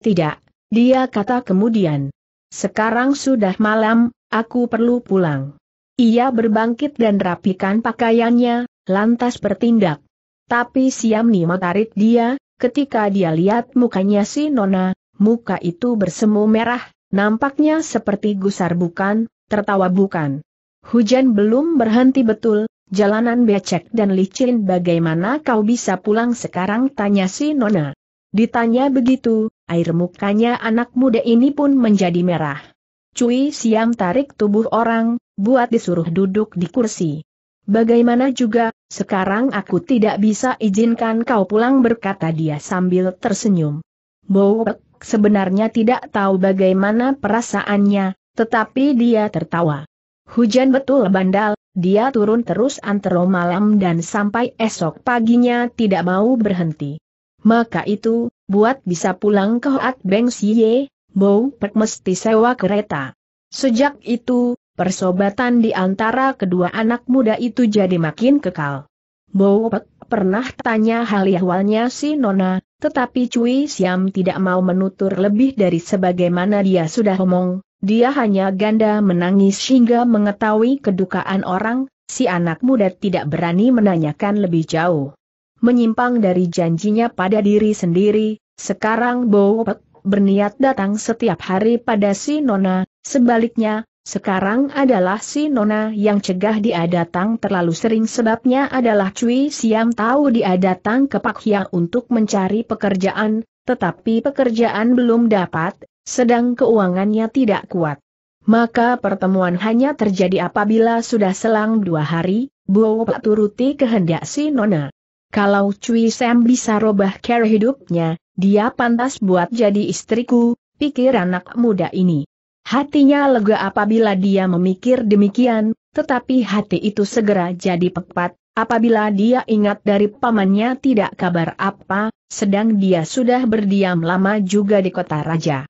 Tidak, dia kata kemudian. Sekarang sudah malam, aku perlu pulang. Ia berbangkit dan rapikan pakaiannya, lantas bertindak. Tapi siam Nima tarik dia, ketika dia lihat mukanya si Nona, muka itu bersemu merah, nampaknya seperti gusar bukan, tertawa bukan. Hujan belum berhenti betul, jalanan becek dan licin bagaimana kau bisa pulang sekarang tanya si Nona. Ditanya begitu, air mukanya anak muda ini pun menjadi merah. Cui siam tarik tubuh orang, buat disuruh duduk di kursi. Bagaimana juga, sekarang aku tidak bisa izinkan kau pulang berkata dia sambil tersenyum. Bowek sebenarnya tidak tahu bagaimana perasaannya, tetapi dia tertawa. Hujan betul bandal, dia turun terus antero malam dan sampai esok paginya tidak mau berhenti. Maka itu, buat bisa pulang ke Hoat Beng Siye, Bow Pek mesti sewa kereta. Sejak itu, persobatan di antara kedua anak muda itu jadi makin kekal. Bow Pek pernah tanya hal ihwalnya si Nona, tetapi Cui Siam tidak mau menutur lebih dari sebagaimana dia sudah omong, dia hanya ganda menangis hingga mengetahui kedukaan orang, si anak muda tidak berani menanyakan lebih jauh. Menyimpang dari janjinya pada diri sendiri, sekarang Bowek berniat datang setiap hari pada si Nona, sebaliknya, sekarang adalah si Nona yang cegah dia datang terlalu sering sebabnya adalah Cui Siam tahu dia datang ke Hyang untuk mencari pekerjaan, tetapi pekerjaan belum dapat, sedang keuangannya tidak kuat. Maka pertemuan hanya terjadi apabila sudah selang dua hari, Bo Pak turuti kehendak si Nona. Kalau Cui Sam bisa robah cara hidupnya, dia pantas buat jadi istriku, pikir anak muda ini. Hatinya lega apabila dia memikir demikian, tetapi hati itu segera jadi pekat, apabila dia ingat dari pamannya tidak kabar apa, sedang dia sudah berdiam lama juga di kota raja.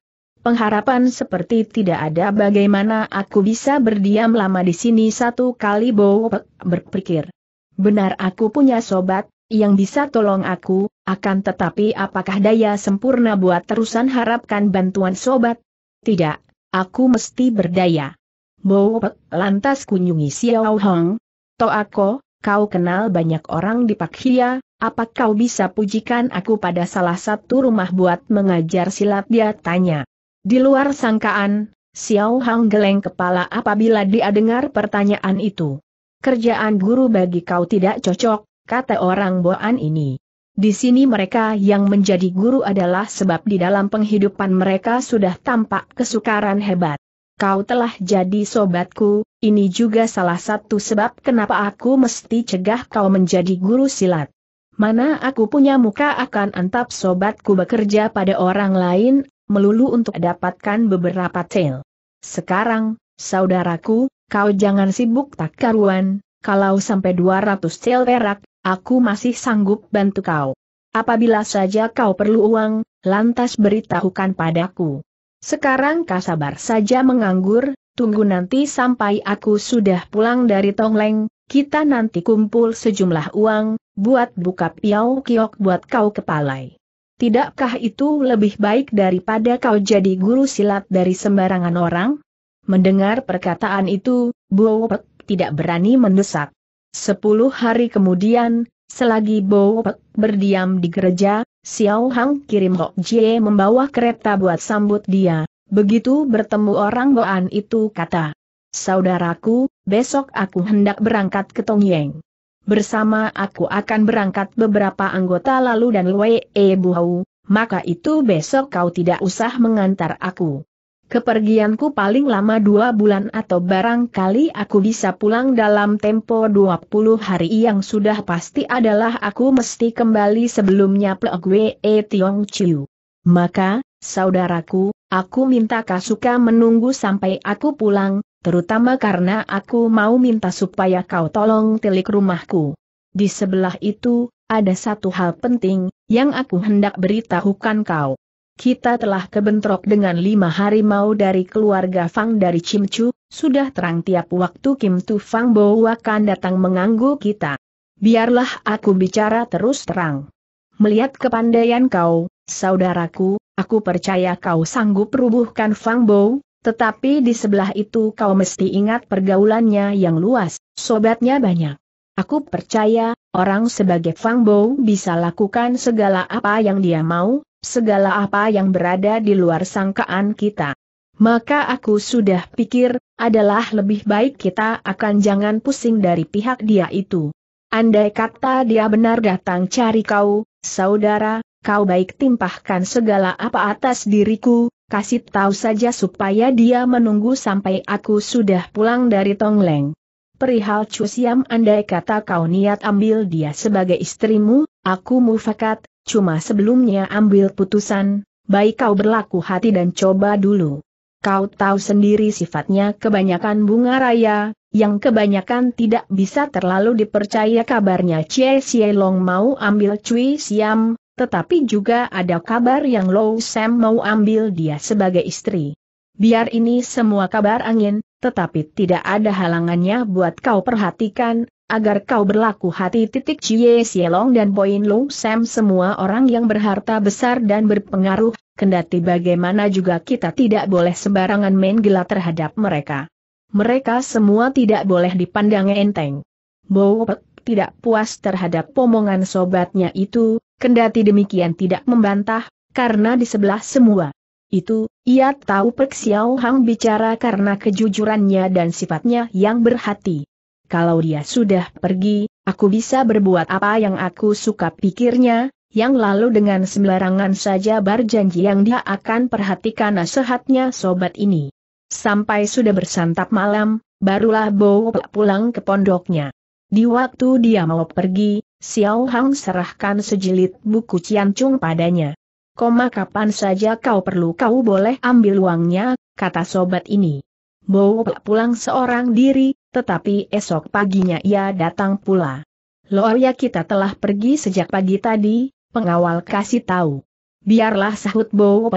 Pengharapan seperti tidak ada bagaimana aku bisa berdiam lama di sini satu kali Bowopek berpikir. Benar aku punya sobat, yang bisa tolong aku, akan tetapi apakah daya sempurna buat terusan harapkan bantuan sobat? Tidak, aku mesti berdaya. Bowopek lantas kunjungi Xiao Hong. aku, kau kenal banyak orang di Pak Hia, apa kau bisa pujikan aku pada salah satu rumah buat mengajar silat dia tanya. Di luar sangkaan, Xiao Hang geleng kepala apabila dia dengar pertanyaan itu. Kerjaan guru bagi kau tidak cocok, kata orang Boan ini. Di sini mereka yang menjadi guru adalah sebab di dalam penghidupan mereka sudah tampak kesukaran hebat. Kau telah jadi sobatku, ini juga salah satu sebab kenapa aku mesti cegah kau menjadi guru silat. Mana aku punya muka akan antap sobatku bekerja pada orang lain, melulu untuk dapatkan beberapa tail. Sekarang, saudaraku, kau jangan sibuk tak karuan, kalau sampai 200 tail perak, aku masih sanggup bantu kau. Apabila saja kau perlu uang, lantas beritahukan padaku. Sekarang kasabar saja menganggur, tunggu nanti sampai aku sudah pulang dari Tongleng, kita nanti kumpul sejumlah uang, buat buka piau kiok buat kau kepalai. Tidakkah itu lebih baik daripada kau jadi guru silat dari sembarangan orang? Mendengar perkataan itu, Bowopek tidak berani mendesak. Sepuluh hari kemudian, selagi Bowopek berdiam di gereja, Xiao Hang kirim Hok Jie membawa kereta buat sambut dia. Begitu bertemu orang Boan itu kata, Saudaraku, besok aku hendak berangkat ke Tongyeng bersama aku akan berangkat beberapa anggota lalu dan Lue E Buhau, maka itu besok kau tidak usah mengantar aku. Kepergianku paling lama dua bulan atau barangkali aku bisa pulang dalam tempo dua puluh hari yang sudah pasti adalah aku mesti kembali sebelumnya Pleogwe E Tiong Chiu. Maka, saudaraku, aku minta Kasuka menunggu sampai aku pulang, terutama karena aku mau minta supaya kau tolong tilik rumahku. Di sebelah itu, ada satu hal penting, yang aku hendak beritahukan kau. Kita telah kebentrok dengan lima harimau dari keluarga Fang dari Cimcu, sudah terang tiap waktu Kim Tu Fang Bo akan datang mengganggu kita. Biarlah aku bicara terus terang. Melihat kepandaian kau, saudaraku, aku percaya kau sanggup rubuhkan Fang Bo, tetapi di sebelah itu kau mesti ingat pergaulannya yang luas, sobatnya banyak. Aku percaya, orang sebagai Fang Bo bisa lakukan segala apa yang dia mau, segala apa yang berada di luar sangkaan kita. Maka aku sudah pikir, adalah lebih baik kita akan jangan pusing dari pihak dia itu. Andai kata dia benar datang cari kau, saudara, kau baik timpahkan segala apa atas diriku, kasih tahu saja supaya dia menunggu sampai aku sudah pulang dari Tongleng. Perihal Chu Siam andai kata kau niat ambil dia sebagai istrimu, aku mufakat, cuma sebelumnya ambil putusan, baik kau berlaku hati dan coba dulu. Kau tahu sendiri sifatnya kebanyakan bunga raya, yang kebanyakan tidak bisa terlalu dipercaya kabarnya Cie Cie Long mau ambil Cui Siam, tetapi juga ada kabar yang Low Sam mau ambil dia sebagai istri. Biar ini semua kabar angin, tetapi tidak ada halangannya buat kau perhatikan, agar kau berlaku hati titik Cie Sielong dan Poin Low Sam semua orang yang berharta besar dan berpengaruh, kendati bagaimana juga kita tidak boleh sembarangan main gila terhadap mereka. Mereka semua tidak boleh dipandang enteng. Bo tidak puas terhadap pomongan sobatnya itu, Kendati demikian tidak membantah, karena di sebelah semua. Itu, ia tahu Pek Xiao Hang bicara karena kejujurannya dan sifatnya yang berhati. Kalau dia sudah pergi, aku bisa berbuat apa yang aku suka pikirnya, yang lalu dengan sembarangan saja berjanji yang dia akan perhatikan nasihatnya sobat ini. Sampai sudah bersantap malam, barulah Bo pulang ke pondoknya. Di waktu dia mau pergi, Xiao Hang serahkan sejilid buku Ciancung padanya. Koma kapan saja kau perlu kau boleh ambil uangnya, kata sobat ini. Bowo pulang seorang diri, tetapi esok paginya ia datang pula. Loya kita telah pergi sejak pagi tadi, pengawal kasih tahu. Biarlah sahut Bowo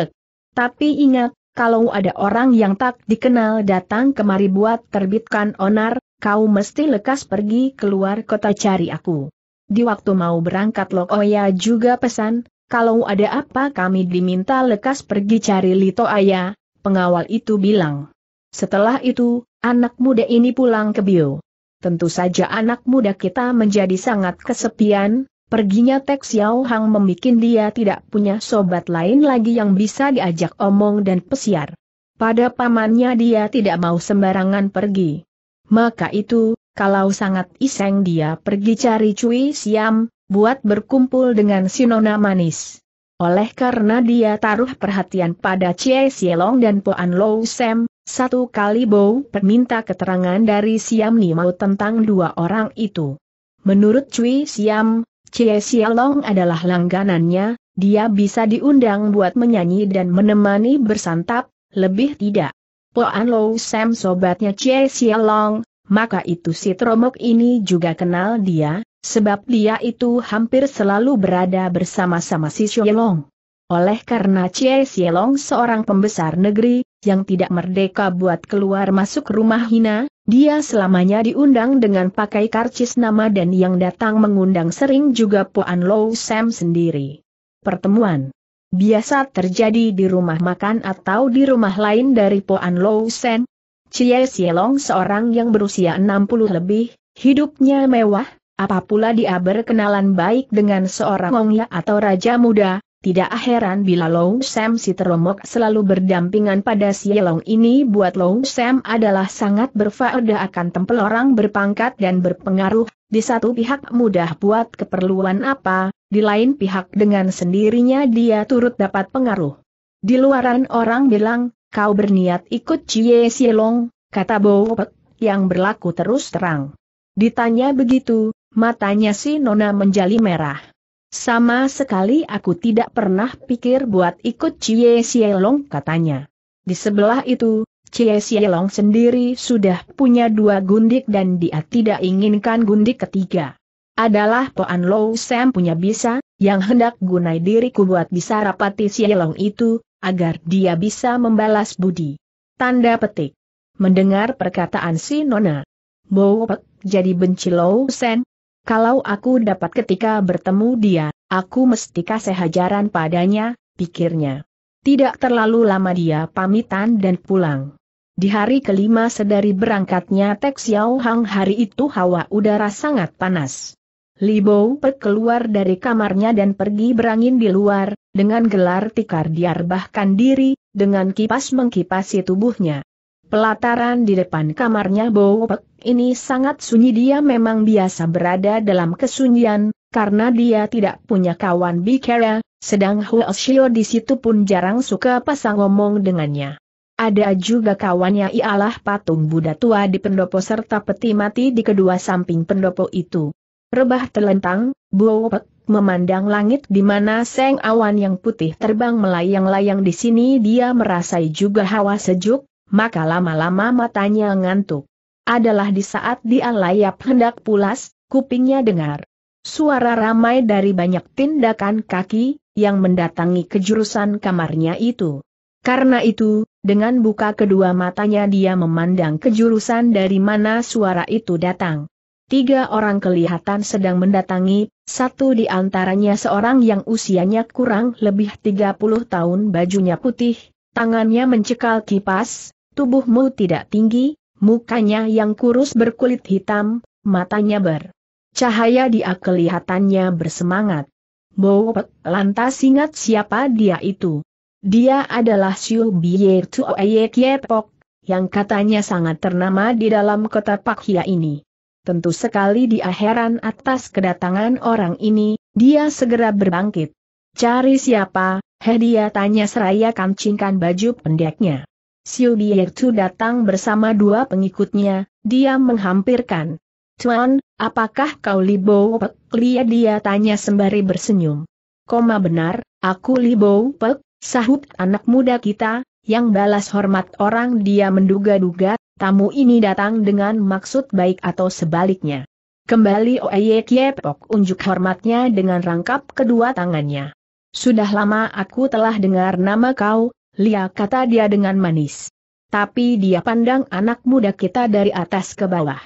Tapi ingat, kalau ada orang yang tak dikenal datang kemari buat terbitkan onar, kau mesti lekas pergi keluar kota cari aku. Di waktu mau berangkat lok oya oh juga pesan, kalau ada apa kami diminta lekas pergi cari Lito Ayah, ah pengawal itu bilang. Setelah itu, anak muda ini pulang ke Bio. Tentu saja anak muda kita menjadi sangat kesepian, perginya Tek Xiao Hang membuat dia tidak punya sobat lain lagi yang bisa diajak omong dan pesiar. Pada pamannya dia tidak mau sembarangan pergi. Maka itu, kalau sangat iseng dia pergi cari Cui Siam, buat berkumpul dengan Sinona Manis. Oleh karena dia taruh perhatian pada Cie Sielong dan Poan Low Sam, satu kali Bow perminta keterangan dari Siam Nimau tentang dua orang itu. Menurut Cui Siam, Cie Sielong adalah langganannya, dia bisa diundang buat menyanyi dan menemani bersantap, lebih tidak. Poan Low Sam sobatnya Cie Sielong, maka itu si Tromok ini juga kenal dia, sebab dia itu hampir selalu berada bersama-sama si Xielong. Oleh karena Cie Xielong seorang pembesar negeri, yang tidak merdeka buat keluar masuk rumah hina, dia selamanya diundang dengan pakai karcis nama dan yang datang mengundang sering juga Puan Low Sam sendiri. Pertemuan biasa terjadi di rumah makan atau di rumah lain dari Puan Low Sam, Chie Sielong seorang yang berusia 60 lebih, hidupnya mewah, Apapula pula dia berkenalan baik dengan seorang ongya atau raja muda, tidak heran bila Long Sam si teromok selalu berdampingan pada Sielong ini buat Long Sam adalah sangat berfaedah akan tempel orang berpangkat dan berpengaruh, di satu pihak mudah buat keperluan apa, di lain pihak dengan sendirinya dia turut dapat pengaruh. Di luaran orang bilang, Kau berniat ikut Cie Sielong, kata Bowopek, yang berlaku terus terang. Ditanya begitu, matanya si Nona menjadi merah. Sama sekali aku tidak pernah pikir buat ikut Cie Sielong katanya. Di sebelah itu, Cie Sielong sendiri sudah punya dua gundik dan dia tidak inginkan gundik ketiga. Adalah Poan Low Sam punya bisa, yang hendak gunai diriku buat bisa rapati Sielong itu, agar dia bisa membalas budi. Tanda petik. Mendengar perkataan si Nona. Bowek, jadi benci Lou Sen. Kalau aku dapat ketika bertemu dia, aku mesti kasih hajaran padanya, pikirnya. Tidak terlalu lama dia pamitan dan pulang. Di hari kelima sedari berangkatnya teks Xiao Hang hari itu hawa udara sangat panas. Libo Pet keluar dari kamarnya dan pergi berangin di luar, dengan gelar tikar diarbahkan diri, dengan kipas mengkipasi tubuhnya. Pelataran di depan kamarnya Bo Bowopek ini sangat sunyi dia memang biasa berada dalam kesunyian, karena dia tidak punya kawan bicara, sedang Huo Huoshio di situ pun jarang suka pasang ngomong dengannya. Ada juga kawannya ialah patung Buddha tua di pendopo serta peti mati di kedua samping pendopo itu. Rebah telentang, buopek, memandang langit di mana seng awan yang putih terbang melayang-layang di sini dia merasai juga hawa sejuk, maka lama-lama matanya ngantuk. Adalah di saat dia layap hendak pulas, kupingnya dengar. Suara ramai dari banyak tindakan kaki, yang mendatangi kejurusan kamarnya itu. Karena itu, dengan buka kedua matanya dia memandang kejurusan dari mana suara itu datang. Tiga orang kelihatan sedang mendatangi, satu di antaranya seorang yang usianya kurang lebih 30 tahun bajunya putih, tangannya mencekal kipas, tubuhmu tidak tinggi, mukanya yang kurus berkulit hitam, matanya ber. Cahaya dia kelihatannya bersemangat. Bowpek lantas ingat siapa dia itu. Dia adalah Xiu Bie Tuoye Kiepok, yang katanya sangat ternama di dalam kota Pakhia ini. Tentu sekali dia heran atas kedatangan orang ini, dia segera berbangkit. Cari siapa? Heh dia tanya seraya kancingkan baju pendeknya. Siu Biertu datang bersama dua pengikutnya, dia menghampirkan. Tuan, apakah kau Libo Pek? Lia dia tanya sembari bersenyum. Koma benar, aku Libo Pek, sahut anak muda kita, yang balas hormat orang dia menduga-duga, tamu ini datang dengan maksud baik atau sebaliknya. Kembali Oye Kiepok unjuk hormatnya dengan rangkap kedua tangannya. Sudah lama aku telah dengar nama kau, Lia kata dia dengan manis. Tapi dia pandang anak muda kita dari atas ke bawah.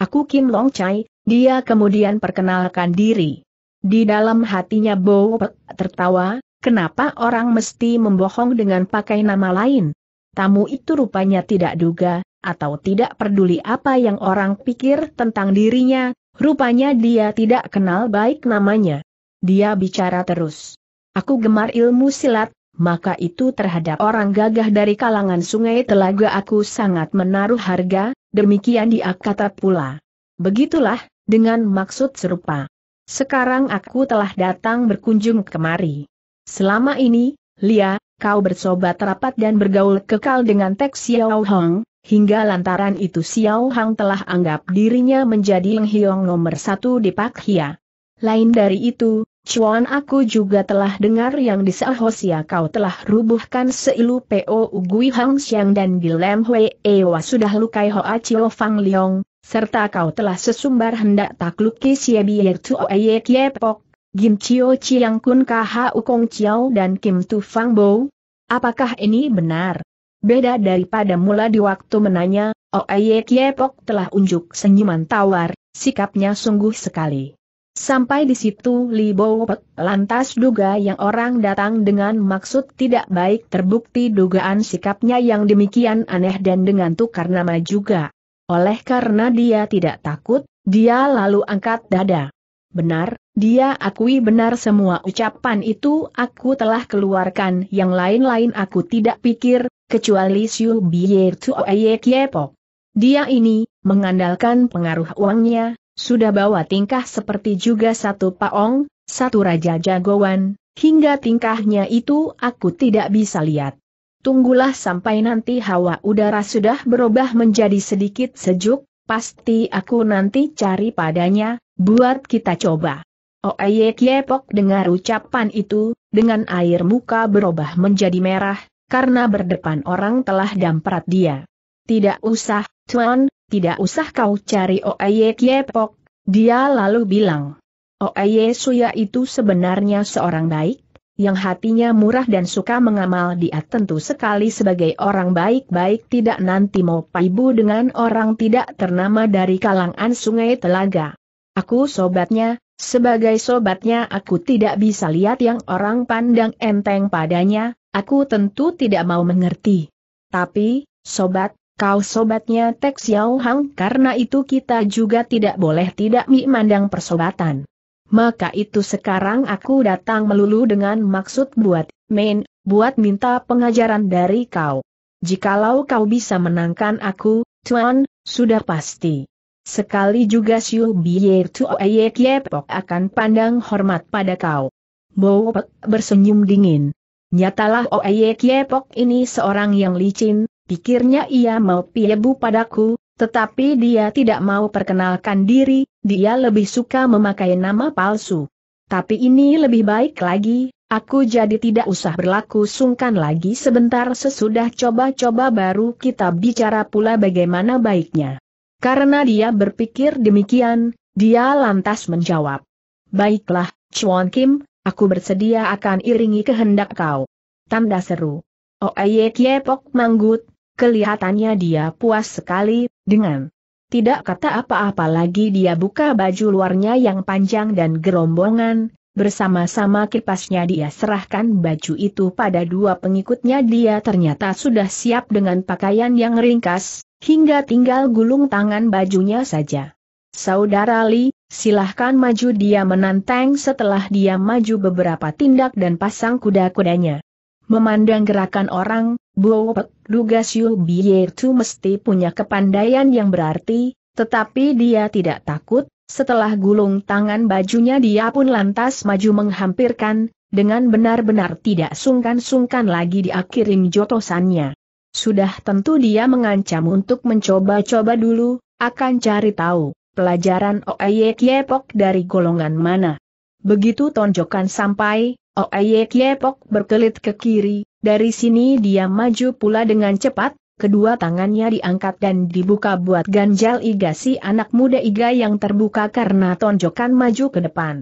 Aku Kim Long Chai, dia kemudian perkenalkan diri. Di dalam hatinya Bo Pek tertawa, kenapa orang mesti membohong dengan pakai nama lain? Tamu itu rupanya tidak duga, atau tidak peduli apa yang orang pikir tentang dirinya, rupanya dia tidak kenal baik namanya. Dia bicara terus. Aku gemar ilmu silat, maka itu terhadap orang gagah dari kalangan sungai telaga aku sangat menaruh harga, demikian dia kata pula. Begitulah, dengan maksud serupa. Sekarang aku telah datang berkunjung kemari. Selama ini, Lia, kau bersobat rapat dan bergaul kekal dengan Tek Xiao Hong, Hingga lantaran itu Xiao Hang telah anggap dirinya menjadi Leng Hiong nomor satu di Pak Hia. Lain dari itu, Chuan aku juga telah dengar yang di Sahosia kau telah rubuhkan seilu PO Ugui Hang Xiang dan di Lem Hui Ewa sudah lukai Hoa Chiu Fang Leong, serta kau telah sesumbar hendak takluki Siebi Yertu Oye Kiepok, Gim Chiu Chiang Kun Kha Ukong Chiao dan Kim Tu Fang Bo. Apakah ini benar? Beda daripada mula di waktu menanya, Oye oh Kiepok telah unjuk senyuman tawar, sikapnya sungguh sekali. Sampai di situ Li Bowpek lantas duga yang orang datang dengan maksud tidak baik terbukti dugaan sikapnya yang demikian aneh dan dengan tukar nama juga. Oleh karena dia tidak takut, dia lalu angkat dada. Benar, dia akui benar semua ucapan itu aku telah keluarkan yang lain-lain aku tidak pikir, kecuali Xiu tuo Tuoye Kiepo. Dia ini, mengandalkan pengaruh uangnya, sudah bawa tingkah seperti juga satu paong, satu raja jagoan, hingga tingkahnya itu aku tidak bisa lihat. Tunggulah sampai nanti hawa udara sudah berubah menjadi sedikit sejuk, pasti aku nanti cari padanya, buat kita coba. Oeye Kiepok dengar ucapan itu, dengan air muka berubah menjadi merah, karena berdepan orang telah damprat dia. Tidak usah, Tuan, tidak usah kau cari Oeye Kiepok, dia lalu bilang. Oeye Suya itu sebenarnya seorang baik, yang hatinya murah dan suka mengamal dia tentu sekali sebagai orang baik-baik tidak nanti mau paibu dengan orang tidak ternama dari kalangan sungai telaga. Aku sobatnya, sebagai sobatnya aku tidak bisa lihat yang orang pandang enteng padanya, aku tentu tidak mau mengerti. Tapi, sobat, kau sobatnya Tek Xiao Hang karena itu kita juga tidak boleh tidak memandang persobatan. Maka itu sekarang aku datang melulu dengan maksud buat, main, buat minta pengajaran dari kau. Jikalau kau bisa menangkan aku, Tuan, sudah pasti. Sekali juga biar Biye Tuoye Kiepok akan pandang hormat pada kau. Bo bersenyum dingin. Nyatalah Oye Kiepok ini seorang yang licin, pikirnya ia mau piebu padaku, tetapi dia tidak mau perkenalkan diri, dia lebih suka memakai nama palsu. Tapi ini lebih baik lagi, aku jadi tidak usah berlaku sungkan lagi sebentar sesudah coba-coba baru kita bicara pula bagaimana baiknya. Karena dia berpikir demikian, dia lantas menjawab. Baiklah, Chuan Kim, aku bersedia akan iringi kehendak kau. Tanda seru. Oeye Kiepok manggut, kelihatannya dia puas sekali, dengan tidak kata apa-apa lagi dia buka baju luarnya yang panjang dan gerombongan, bersama-sama kipasnya dia serahkan baju itu pada dua pengikutnya dia ternyata sudah siap dengan pakaian yang ringkas, hingga tinggal gulung tangan bajunya saja. Saudara Li, silahkan maju dia menantang setelah dia maju beberapa tindak dan pasang kuda-kudanya. Memandang gerakan orang, Bo Pek duga Siu Tu mesti punya kepandaian yang berarti, tetapi dia tidak takut, setelah gulung tangan bajunya dia pun lantas maju menghampirkan, dengan benar-benar tidak sungkan-sungkan lagi diakhirin jotosannya. Sudah tentu dia mengancam untuk mencoba-coba dulu, akan cari tahu, pelajaran Oeye Kiepok dari golongan mana. Begitu tonjokan sampai, Oeye Kiepok berkelit ke kiri, dari sini dia maju pula dengan cepat, kedua tangannya diangkat dan dibuka buat ganjal iga si anak muda iga yang terbuka karena tonjokan maju ke depan.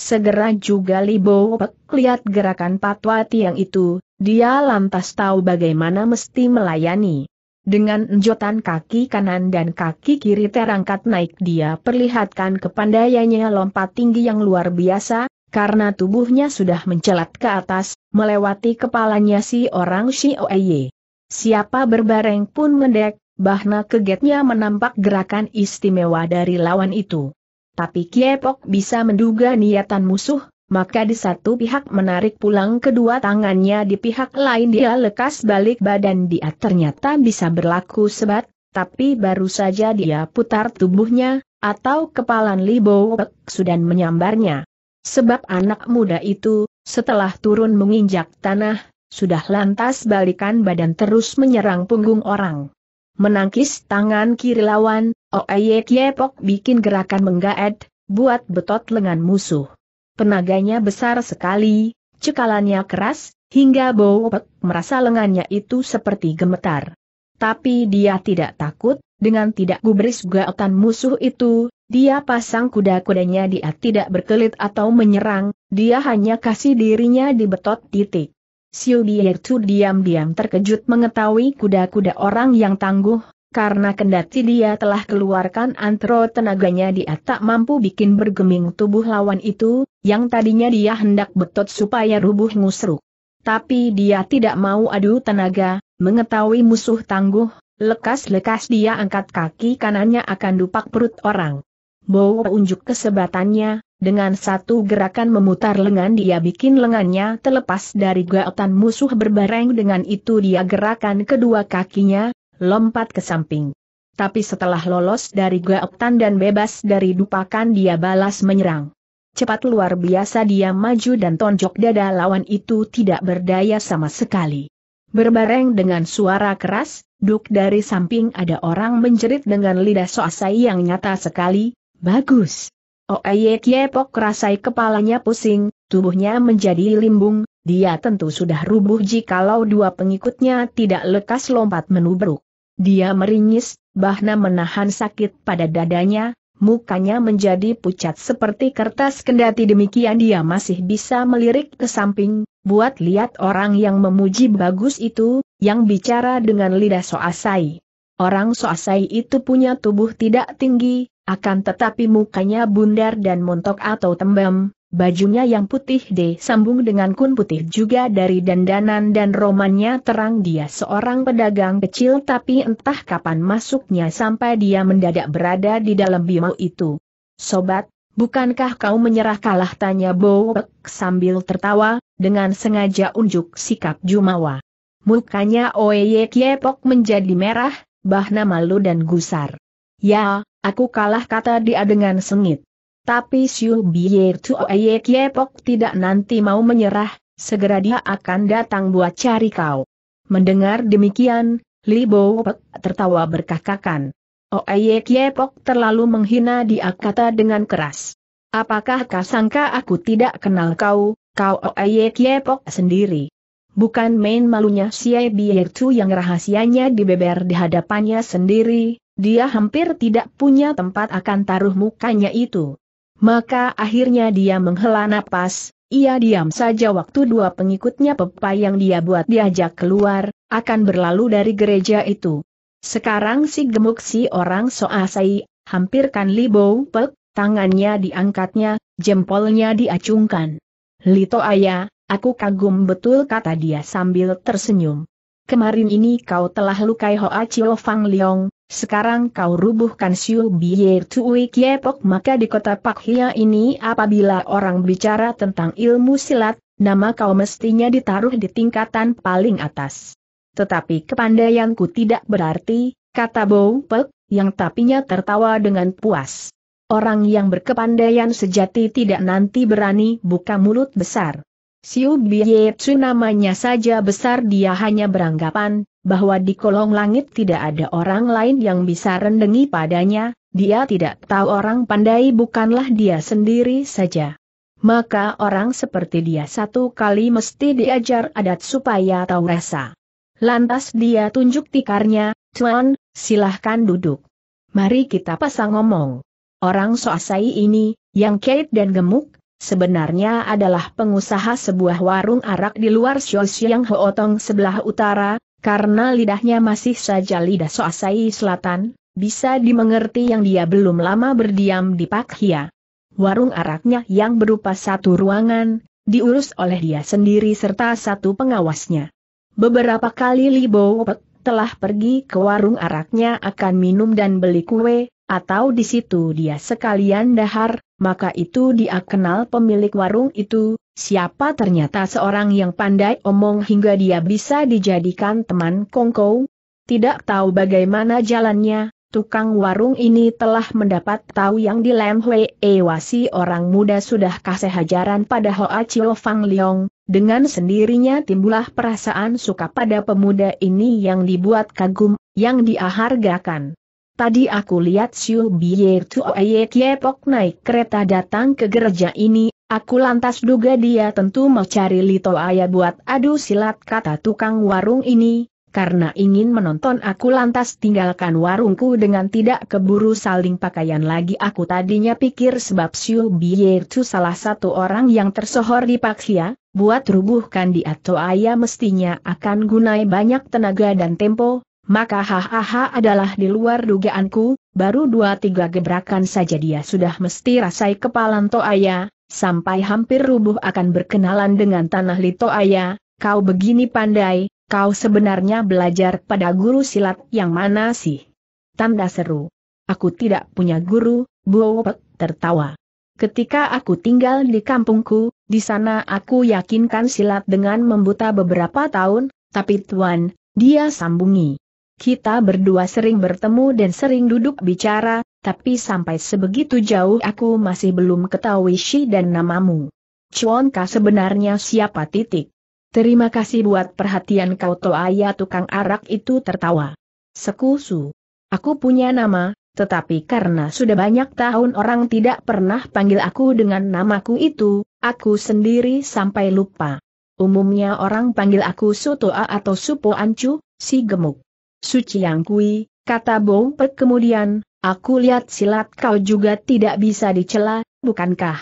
Segera juga Libo Pek lihat gerakan patwa tiang itu, dia lantas tahu bagaimana mesti melayani. Dengan enjotan kaki kanan dan kaki kiri terangkat naik dia perlihatkan kepandaiannya lompat tinggi yang luar biasa, karena tubuhnya sudah mencelat ke atas, melewati kepalanya si orang Oeye. Siapa berbareng pun mendek, bahna kegetnya menampak gerakan istimewa dari lawan itu. Tapi Kiepok bisa menduga niatan musuh, maka di satu pihak menarik pulang kedua tangannya di pihak lain dia lekas balik badan dia ternyata bisa berlaku sebat, tapi baru saja dia putar tubuhnya, atau kepalan Libo sudah menyambarnya. Sebab anak muda itu, setelah turun menginjak tanah, sudah lantas balikan badan terus menyerang punggung orang. Menangkis tangan kiri lawan, Oeyek oh, Yepok bikin gerakan menggaed, buat betot lengan musuh. Penaganya besar sekali, cekalannya keras, hingga Bowopek merasa lengannya itu seperti gemetar. Tapi dia tidak takut, dengan tidak gubris gaotan musuh itu, dia pasang kuda-kudanya dia tidak berkelit atau menyerang, dia hanya kasih dirinya di betot titik. Siu Biertu diam-diam terkejut mengetahui kuda-kuda orang yang tangguh, karena kendati dia telah keluarkan antro tenaganya dia tak mampu bikin bergeming tubuh lawan itu, yang tadinya dia hendak betot supaya rubuh ngusruk. Tapi dia tidak mau adu tenaga, mengetahui musuh tangguh, lekas-lekas dia angkat kaki kanannya akan dupak perut orang. Bowo unjuk kesebatannya, dengan satu gerakan memutar lengan dia bikin lengannya terlepas dari gaotan musuh berbareng dengan itu dia gerakan kedua kakinya, lompat ke samping. Tapi setelah lolos dari gaoktan dan bebas dari dupakan dia balas menyerang. Cepat luar biasa dia maju dan tonjok dada lawan itu tidak berdaya sama sekali. Berbareng dengan suara keras, duk dari samping ada orang menjerit dengan lidah soasai yang nyata sekali, bagus. Oeye Yepok rasai kepalanya pusing, tubuhnya menjadi limbung, dia tentu sudah rubuh jikalau dua pengikutnya tidak lekas lompat menubruk. Dia meringis, bahna menahan sakit pada dadanya, mukanya menjadi pucat seperti kertas kendati demikian dia masih bisa melirik ke samping, buat lihat orang yang memuji bagus itu, yang bicara dengan lidah soasai. Orang soasai itu punya tubuh tidak tinggi, akan tetapi mukanya bundar dan montok atau tembem, Bajunya yang putih sambung dengan kun putih juga dari dandanan dan romannya terang dia seorang pedagang kecil tapi entah kapan masuknya sampai dia mendadak berada di dalam bimau itu. Sobat, bukankah kau menyerah kalah tanya Bowek sambil tertawa, dengan sengaja unjuk sikap Jumawa. Mukanya Oeye Kiepok menjadi merah, bahna malu dan gusar. Ya, aku kalah kata dia dengan sengit. Tapi Xiu Tu Tuoye Kiepok tidak nanti mau menyerah, segera dia akan datang buat cari kau. Mendengar demikian, Li Bo Pek tertawa berkakakan. Oye Kiepok terlalu menghina dia kata dengan keras. Apakah kau sangka aku tidak kenal kau, kau Oye Kiepok sendiri? Bukan main malunya si Yer Tu yang rahasianya dibeber di hadapannya sendiri, dia hampir tidak punya tempat akan taruh mukanya itu. Maka akhirnya dia menghela napas, ia diam saja waktu dua pengikutnya pepa yang dia buat diajak keluar, akan berlalu dari gereja itu. Sekarang si gemuk si orang soasai, hampirkan Libo Pek, tangannya diangkatnya, jempolnya diacungkan. Lito ayah, aku kagum betul kata dia sambil tersenyum. Kemarin ini kau telah lukai Hoa Fang Leong, sekarang kau rubuhkan siu Biye Tui Kiepok maka di kota Pak Hia ini apabila orang bicara tentang ilmu silat, nama kau mestinya ditaruh di tingkatan paling atas. Tetapi kepandaianku tidak berarti, kata Bou Pek, yang tapinya tertawa dengan puas. Orang yang berkepandaian sejati tidak nanti berani buka mulut besar. Siu Bie Tsu namanya saja besar dia hanya beranggapan bahwa di kolong langit tidak ada orang lain yang bisa rendengi padanya, dia tidak tahu orang pandai bukanlah dia sendiri saja. Maka orang seperti dia satu kali mesti diajar adat supaya tahu rasa. Lantas dia tunjuk tikarnya, Tuan, silahkan duduk. Mari kita pasang ngomong. Orang soasai ini, yang kait dan gemuk, sebenarnya adalah pengusaha sebuah warung arak di luar Shoshiang Hootong sebelah utara, karena lidahnya masih saja lidah Soasai Selatan, bisa dimengerti yang dia belum lama berdiam di Pak Hia. Warung araknya yang berupa satu ruangan, diurus oleh dia sendiri serta satu pengawasnya. Beberapa kali Libo Pek telah pergi ke warung araknya akan minum dan beli kue, atau di situ dia sekalian dahar, maka itu dia kenal pemilik warung itu, siapa ternyata seorang yang pandai omong hingga dia bisa dijadikan teman Kongko. Tidak tahu bagaimana jalannya, tukang warung ini telah mendapat tahu yang di Lam Hwee Wasi orang muda sudah kasih hajaran pada Hoa Chiu Fang Leong, dengan sendirinya timbullah perasaan suka pada pemuda ini yang dibuat kagum, yang dihargakan. Tadi aku lihat Xiu Biye Tuoye Kiepok naik kereta datang ke gereja ini, aku lantas duga dia tentu mau cari Lito Ayah buat adu silat kata tukang warung ini, karena ingin menonton aku lantas tinggalkan warungku dengan tidak keburu saling pakaian lagi aku tadinya pikir sebab Siu Biye Tu salah satu orang yang tersohor di Paksia, buat rubuhkan dia Ayah mestinya akan gunai banyak tenaga dan tempo, maka hahaha adalah di luar dugaanku, baru dua tiga gebrakan saja dia sudah mesti rasai kepalan Toaya, sampai hampir rubuh akan berkenalan dengan tanah Litoaya, kau begini pandai, kau sebenarnya belajar pada guru silat yang mana sih? Tanda seru. Aku tidak punya guru, Buopek tertawa. Ketika aku tinggal di kampungku, di sana aku yakinkan silat dengan membuta beberapa tahun, tapi tuan, dia sambungi. Kita berdua sering bertemu dan sering duduk bicara, tapi sampai sebegitu jauh aku masih belum ketahui si dan namamu. Cuonka sebenarnya siapa titik? Terima kasih buat perhatian kau Toaya tukang arak itu tertawa. Sekusu. Aku punya nama, tetapi karena sudah banyak tahun orang tidak pernah panggil aku dengan namaku itu, aku sendiri sampai lupa. Umumnya orang panggil aku Sotoa atau Supo Ancu, si gemuk. Suci Yang Kui, kata Bong Pek kemudian, aku lihat silat kau juga tidak bisa dicela, bukankah?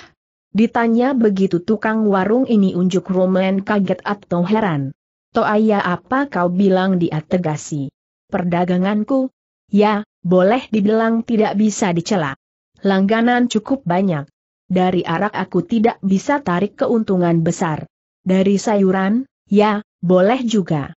Ditanya begitu tukang warung ini unjuk Roman kaget atau heran. Toaya apa kau bilang dia tegasi? Perdaganganku? Ya, boleh dibilang tidak bisa dicela. Langganan cukup banyak. Dari arak aku tidak bisa tarik keuntungan besar. Dari sayuran, ya, boleh juga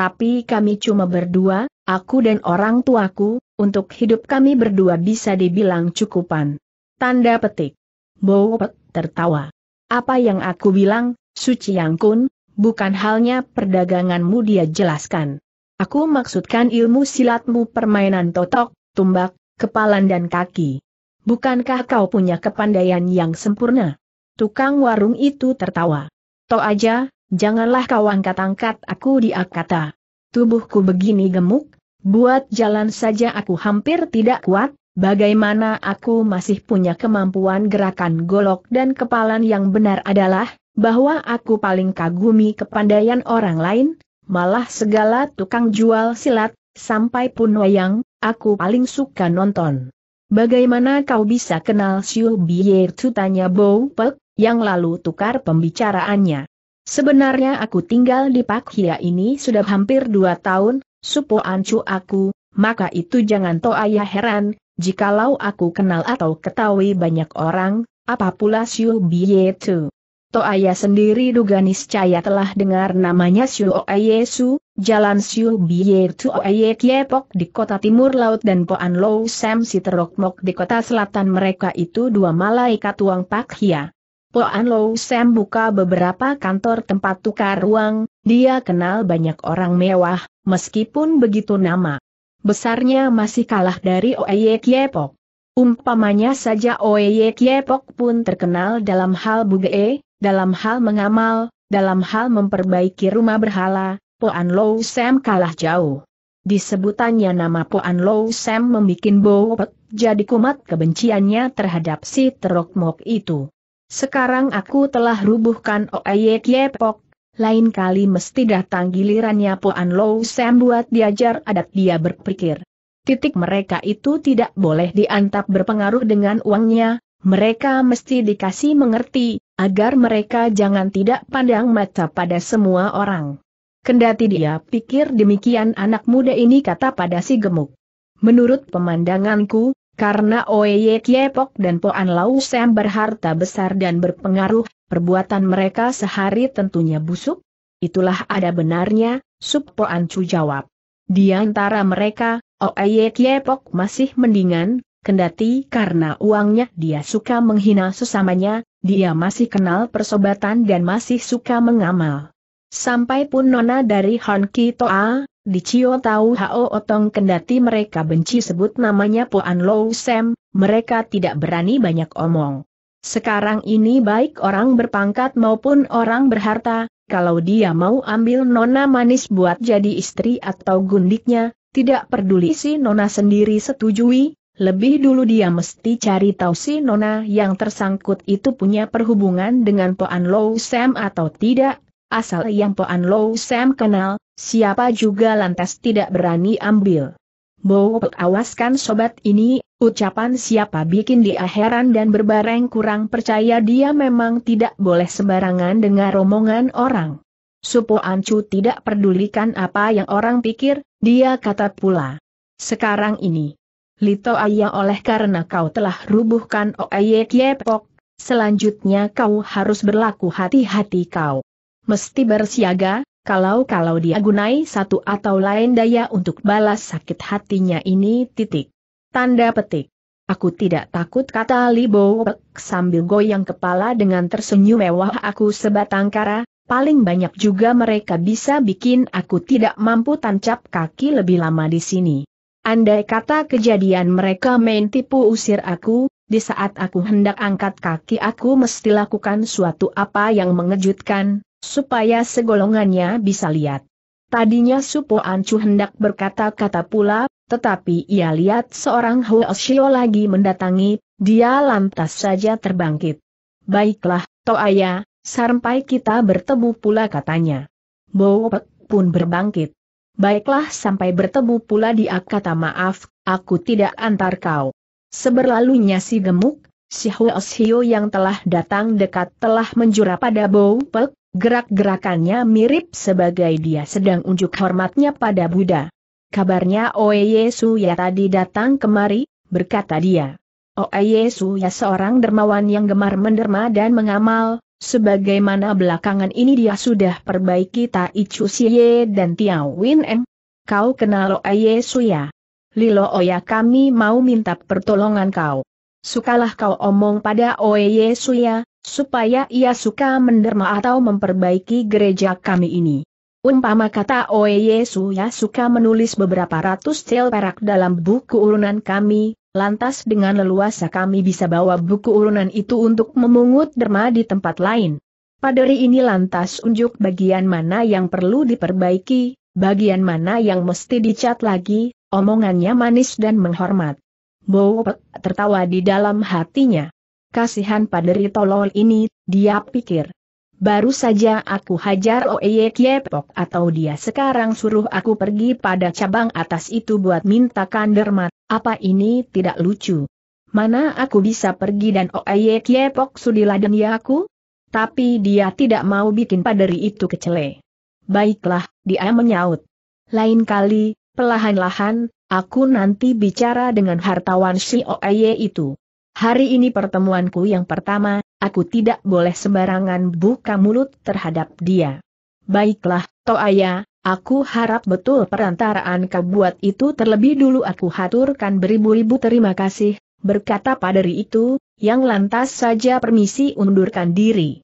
tapi kami cuma berdua, aku dan orang tuaku, untuk hidup kami berdua bisa dibilang cukupan. Tanda petik. Bowet tertawa. Apa yang aku bilang, Suci Yang Kun, bukan halnya perdaganganmu dia jelaskan. Aku maksudkan ilmu silatmu permainan totok, tumbak, kepalan dan kaki. Bukankah kau punya kepandaian yang sempurna? Tukang warung itu tertawa. Toh aja, Janganlah kau angkat-angkat aku dia kata. Tubuhku begini gemuk, buat jalan saja aku hampir tidak kuat, bagaimana aku masih punya kemampuan gerakan golok dan kepalan yang benar adalah, bahwa aku paling kagumi kepandaian orang lain, malah segala tukang jual silat, sampai pun wayang, aku paling suka nonton. Bagaimana kau bisa kenal Siu Bier? Tanya Bow Pek, yang lalu tukar pembicaraannya. Sebenarnya aku tinggal di Pak Hia ini sudah hampir dua tahun, supo ancu aku, maka itu jangan to ayah heran, jikalau aku kenal atau ketahui banyak orang, apa pula Siu Biye Tu. ayah sendiri duga niscaya telah dengar namanya Siu Su, Jalan Siu Biye Tu Oaye Kiepok di kota timur laut dan Poan Low Sam Siterokmok di kota selatan mereka itu dua malaikat uang Pak Hia. Poan Lo Sam buka beberapa kantor tempat tukar uang, dia kenal banyak orang mewah, meskipun begitu nama besarnya masih kalah dari Oeye Kiepok. Umpamanya saja Oeye Kiepok pun terkenal dalam hal buge, dalam hal mengamal, dalam hal memperbaiki rumah berhala, Poan Low Sam kalah jauh. Disebutannya nama Poan Low Sam membuat Pek jadi kumat kebenciannya terhadap si Terok Mok itu. Sekarang aku telah rubuhkan Oeyek Yepok, lain kali mesti datang gilirannya Poan Low Sam buat diajar adat dia berpikir. Titik mereka itu tidak boleh diantap berpengaruh dengan uangnya, mereka mesti dikasih mengerti, agar mereka jangan tidak pandang mata pada semua orang. Kendati dia pikir demikian anak muda ini kata pada si gemuk. Menurut pemandanganku, karena Oye Kiepok dan Poan Lau Sam berharta besar dan berpengaruh, perbuatan mereka sehari tentunya busuk? Itulah ada benarnya, Sup Poan Chu jawab. Di antara mereka, Oye Kiepok masih mendingan, kendati karena uangnya dia suka menghina sesamanya, dia masih kenal persobatan dan masih suka mengamal. Sampai pun nona dari Hon Ki Toa, di Cio Tau Hao Otong kendati mereka benci sebut namanya Puan Lou Sam, mereka tidak berani banyak omong. Sekarang ini baik orang berpangkat maupun orang berharta, kalau dia mau ambil nona manis buat jadi istri atau gundiknya, tidak peduli si nona sendiri setujui, lebih dulu dia mesti cari tahu si Nona yang tersangkut itu punya perhubungan dengan Puan Lou Sam atau tidak, asal yang Poan lo Sam kenal, siapa juga lantas tidak berani ambil. Bowo awaskan sobat ini, ucapan siapa bikin dia heran dan berbareng kurang percaya dia memang tidak boleh sembarangan dengar omongan orang. Supo Ancu tidak pedulikan apa yang orang pikir, dia kata pula. Sekarang ini, Lito ayah oleh karena kau telah rubuhkan Oye Kiepok, selanjutnya kau harus berlaku hati-hati kau mesti bersiaga, kalau-kalau dia gunai satu atau lain daya untuk balas sakit hatinya ini titik. Tanda petik. Aku tidak takut kata Libo sambil goyang kepala dengan tersenyum mewah aku sebatang kara, paling banyak juga mereka bisa bikin aku tidak mampu tancap kaki lebih lama di sini. Andai kata kejadian mereka main tipu usir aku, di saat aku hendak angkat kaki aku mesti lakukan suatu apa yang mengejutkan, supaya segolongannya bisa lihat. Tadinya Supo Ancu hendak berkata-kata pula, tetapi ia lihat seorang huo Hoshio lagi mendatangi, dia lantas saja terbangkit. Baiklah, Toaya, sampai kita bertemu pula katanya. Bowpek pun berbangkit. Baiklah sampai bertemu pula dia kata maaf, aku tidak antar kau. Seberlalunya si gemuk, si huo Huoshio yang telah datang dekat telah menjura pada Bowpek, Gerak-gerakannya mirip sebagai dia sedang unjuk hormatnya pada Buddha. Kabarnya Oe Yesu ya tadi datang kemari, berkata dia. Oe Yesu ya seorang dermawan yang gemar menderma dan mengamal, sebagaimana belakangan ini dia sudah perbaiki Tai Chu Xie dan Tiao Win Eng. Kau kenal Oe Yesu ya? Lilo Oya oh kami mau minta pertolongan kau. Sukalah kau omong pada Oe Yesu ya, supaya ia suka menderma atau memperbaiki gereja kami ini. Umpama kata Oe oh, Yesu ya suka menulis beberapa ratus tel perak dalam buku urunan kami, lantas dengan leluasa kami bisa bawa buku urunan itu untuk memungut derma di tempat lain. Paderi ini lantas unjuk bagian mana yang perlu diperbaiki, bagian mana yang mesti dicat lagi, omongannya manis dan menghormat. Bowo tertawa di dalam hatinya kasihan paderi tolol ini, dia pikir. Baru saja aku hajar Oeye Kiepok atau dia sekarang suruh aku pergi pada cabang atas itu buat minta kandermat, apa ini tidak lucu? Mana aku bisa pergi dan Oeye Kiepok sudilah deni ya aku? Tapi dia tidak mau bikin paderi itu kecele. Baiklah, dia menyaut. Lain kali, pelahan-lahan, aku nanti bicara dengan hartawan si Oeye itu. Hari ini pertemuanku yang pertama, aku tidak boleh sembarangan buka mulut terhadap dia. Baiklah, Toaya, aku harap betul perantaraan kau buat itu terlebih dulu aku haturkan beribu-ribu terima kasih, berkata paderi itu, yang lantas saja permisi undurkan diri.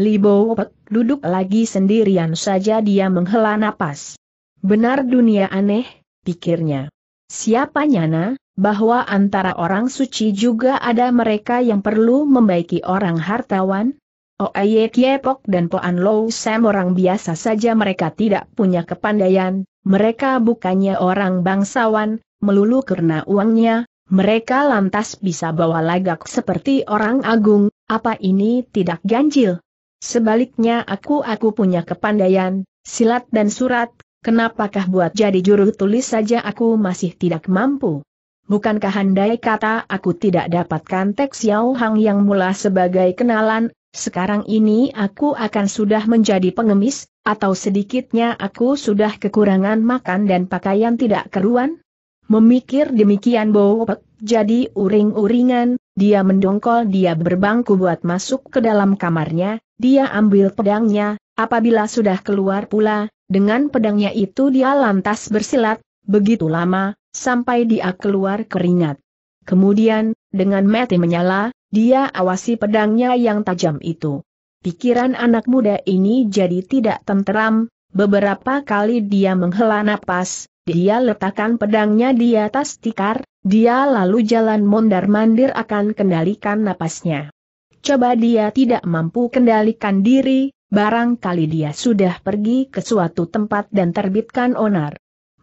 Libo Pek duduk lagi sendirian saja dia menghela napas. Benar dunia aneh, pikirnya. Siapa Nyana, bahwa antara orang suci juga ada mereka yang perlu membaiki orang hartawan? Oye Kiepok dan Poan Low Sam orang biasa saja mereka tidak punya kepandaian, mereka bukannya orang bangsawan, melulu karena uangnya, mereka lantas bisa bawa lagak seperti orang agung, apa ini tidak ganjil? Sebaliknya aku-aku punya kepandaian, silat dan surat, kenapakah buat jadi juru tulis saja aku masih tidak mampu? bukankah handai kata aku tidak dapatkan teks Yao Hang yang mula sebagai kenalan, sekarang ini aku akan sudah menjadi pengemis, atau sedikitnya aku sudah kekurangan makan dan pakaian tidak keruan? Memikir demikian Bowopek, jadi uring-uringan, dia mendongkol dia berbangku buat masuk ke dalam kamarnya, dia ambil pedangnya, apabila sudah keluar pula, dengan pedangnya itu dia lantas bersilat, begitu lama, sampai dia keluar keringat. Kemudian, dengan mati menyala, dia awasi pedangnya yang tajam itu. Pikiran anak muda ini jadi tidak tenteram, beberapa kali dia menghela napas, dia letakkan pedangnya di atas tikar, dia lalu jalan mondar-mandir akan kendalikan napasnya. Coba dia tidak mampu kendalikan diri, barangkali dia sudah pergi ke suatu tempat dan terbitkan onar.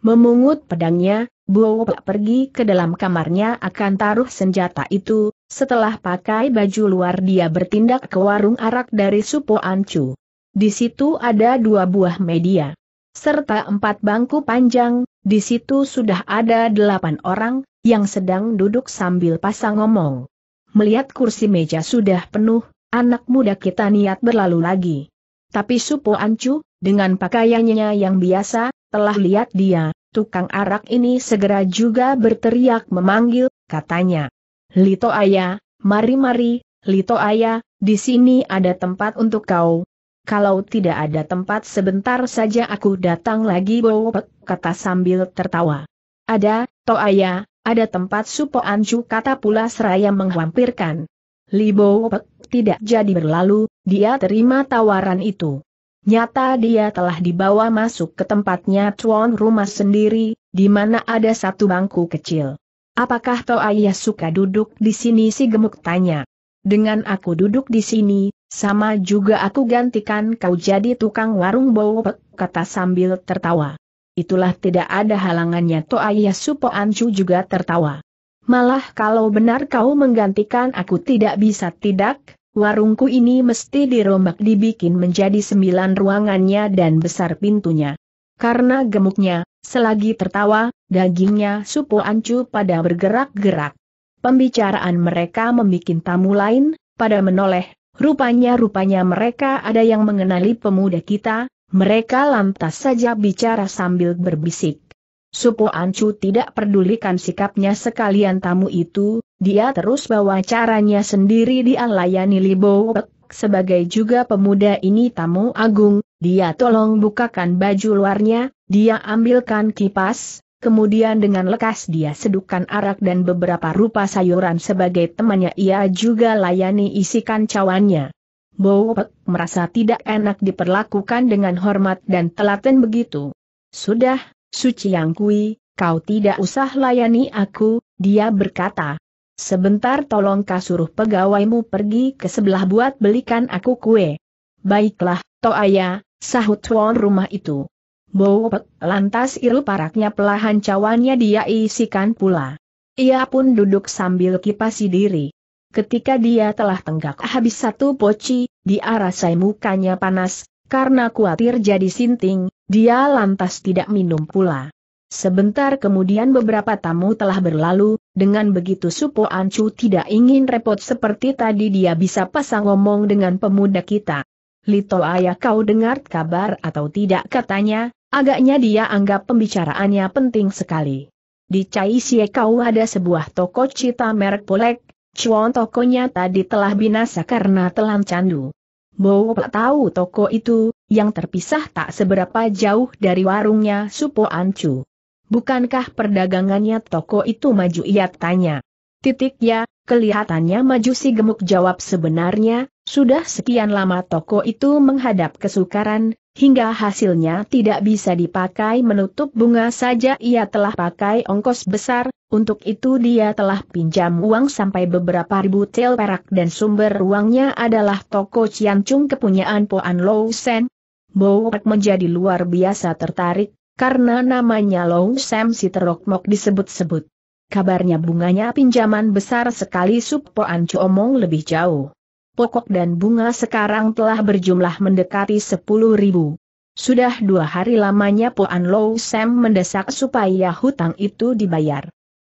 Memungut pedangnya, Bopak pergi ke dalam kamarnya akan taruh senjata itu, setelah pakai baju luar dia bertindak ke warung arak dari Supo Ancu. Di situ ada dua buah media. Serta empat bangku panjang, di situ sudah ada delapan orang, yang sedang duduk sambil pasang ngomong. Melihat kursi meja sudah penuh, anak muda kita niat berlalu lagi. Tapi Supo Ancu, dengan pakaiannya yang biasa, telah lihat dia, tukang arak ini segera juga berteriak memanggil, katanya. Lito Ayah, mari-mari, Lito Ayah, di sini ada tempat untuk kau. Kalau tidak ada tempat sebentar saja aku datang lagi bopek, kata sambil tertawa. Ada, To Ayah, ada tempat Supo anju, kata pula seraya menghampirkan. Li bopek tidak jadi berlalu, dia terima tawaran itu. Nyata dia telah dibawa masuk ke tempatnya tuan rumah sendiri, di mana ada satu bangku kecil. Apakah Tau Ayah suka duduk di sini si gemuk tanya. Dengan aku duduk di sini, sama juga aku gantikan kau jadi tukang warung bau kata sambil tertawa. Itulah tidak ada halangannya Tau Ayah Supo Ancu juga tertawa. Malah kalau benar kau menggantikan aku tidak bisa tidak, Warungku ini mesti dirombak dibikin menjadi sembilan ruangannya dan besar pintunya. Karena gemuknya, selagi tertawa, dagingnya supo ancu pada bergerak-gerak. Pembicaraan mereka membuat tamu lain, pada menoleh, rupanya-rupanya mereka ada yang mengenali pemuda kita, mereka lantas saja bicara sambil berbisik. Supo Ancu tidak pedulikan sikapnya sekalian tamu itu, dia terus bawa caranya sendiri dia layani Libowek, sebagai juga pemuda ini tamu agung, dia tolong bukakan baju luarnya, dia ambilkan kipas, kemudian dengan lekas dia sedukan arak dan beberapa rupa sayuran sebagai temannya ia juga layani isikan cawannya. Bowek merasa tidak enak diperlakukan dengan hormat dan telaten begitu. Sudah, Suci Yang Kui, kau tidak usah layani aku, dia berkata. Sebentar tolong kasuruh pegawaimu pergi ke sebelah buat belikan aku kue. Baiklah, Toaya, sahut tuan rumah itu. Bowok lantas iru paraknya pelahan cawannya dia isikan pula. Ia pun duduk sambil kipasi diri. Ketika dia telah tenggak habis satu poci, dia rasai mukanya panas, karena khawatir jadi sinting, dia lantas tidak minum pula. Sebentar kemudian beberapa tamu telah berlalu, dengan begitu Supo Ancu tidak ingin repot seperti tadi dia bisa pasang ngomong dengan pemuda kita. Lito ayah kau dengar kabar atau tidak katanya, agaknya dia anggap pembicaraannya penting sekali. Di Cai Xie kau ada sebuah toko cita merek Polek, cuan tokonya tadi telah binasa karena telan candu. Mo tahu toko itu, yang terpisah tak seberapa jauh dari warungnya Supo Ancu. Bukankah perdagangannya toko itu maju ia tanya. Titik ya, kelihatannya maju si gemuk jawab sebenarnya, sudah sekian lama toko itu menghadap kesukaran, hingga hasilnya tidak bisa dipakai menutup bunga saja ia telah pakai ongkos besar, untuk itu dia telah pinjam uang sampai beberapa ribu tel perak dan sumber uangnya adalah toko Ciancung kepunyaan Poan Lou Sen. Bowek menjadi luar biasa tertarik, karena namanya Lou Sam si terokmok disebut-sebut. Kabarnya bunganya pinjaman besar sekali Sup Poan Omong lebih jauh. Pokok dan bunga sekarang telah berjumlah mendekati sepuluh ribu. Sudah dua hari lamanya Poan Lou Sam mendesak supaya hutang itu dibayar.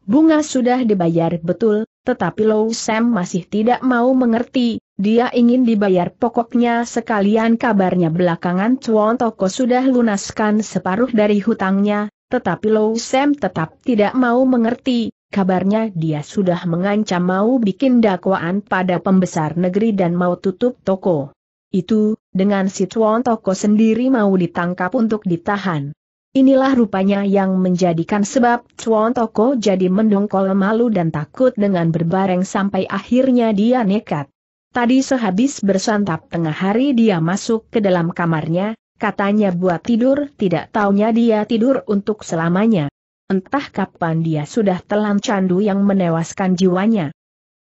Bunga sudah dibayar betul, tetapi Low Sam masih tidak mau mengerti, dia ingin dibayar pokoknya sekalian kabarnya belakangan Chuan Toko sudah lunaskan separuh dari hutangnya, tetapi Low Sam tetap tidak mau mengerti, kabarnya dia sudah mengancam mau bikin dakwaan pada pembesar negeri dan mau tutup toko. Itu, dengan si Chuan Toko sendiri mau ditangkap untuk ditahan. Inilah rupanya yang menjadikan sebab Chuan Toko jadi mendongkol malu dan takut dengan berbareng sampai akhirnya dia nekat. Tadi sehabis bersantap tengah hari dia masuk ke dalam kamarnya, katanya buat tidur tidak taunya dia tidur untuk selamanya. Entah kapan dia sudah telan candu yang menewaskan jiwanya.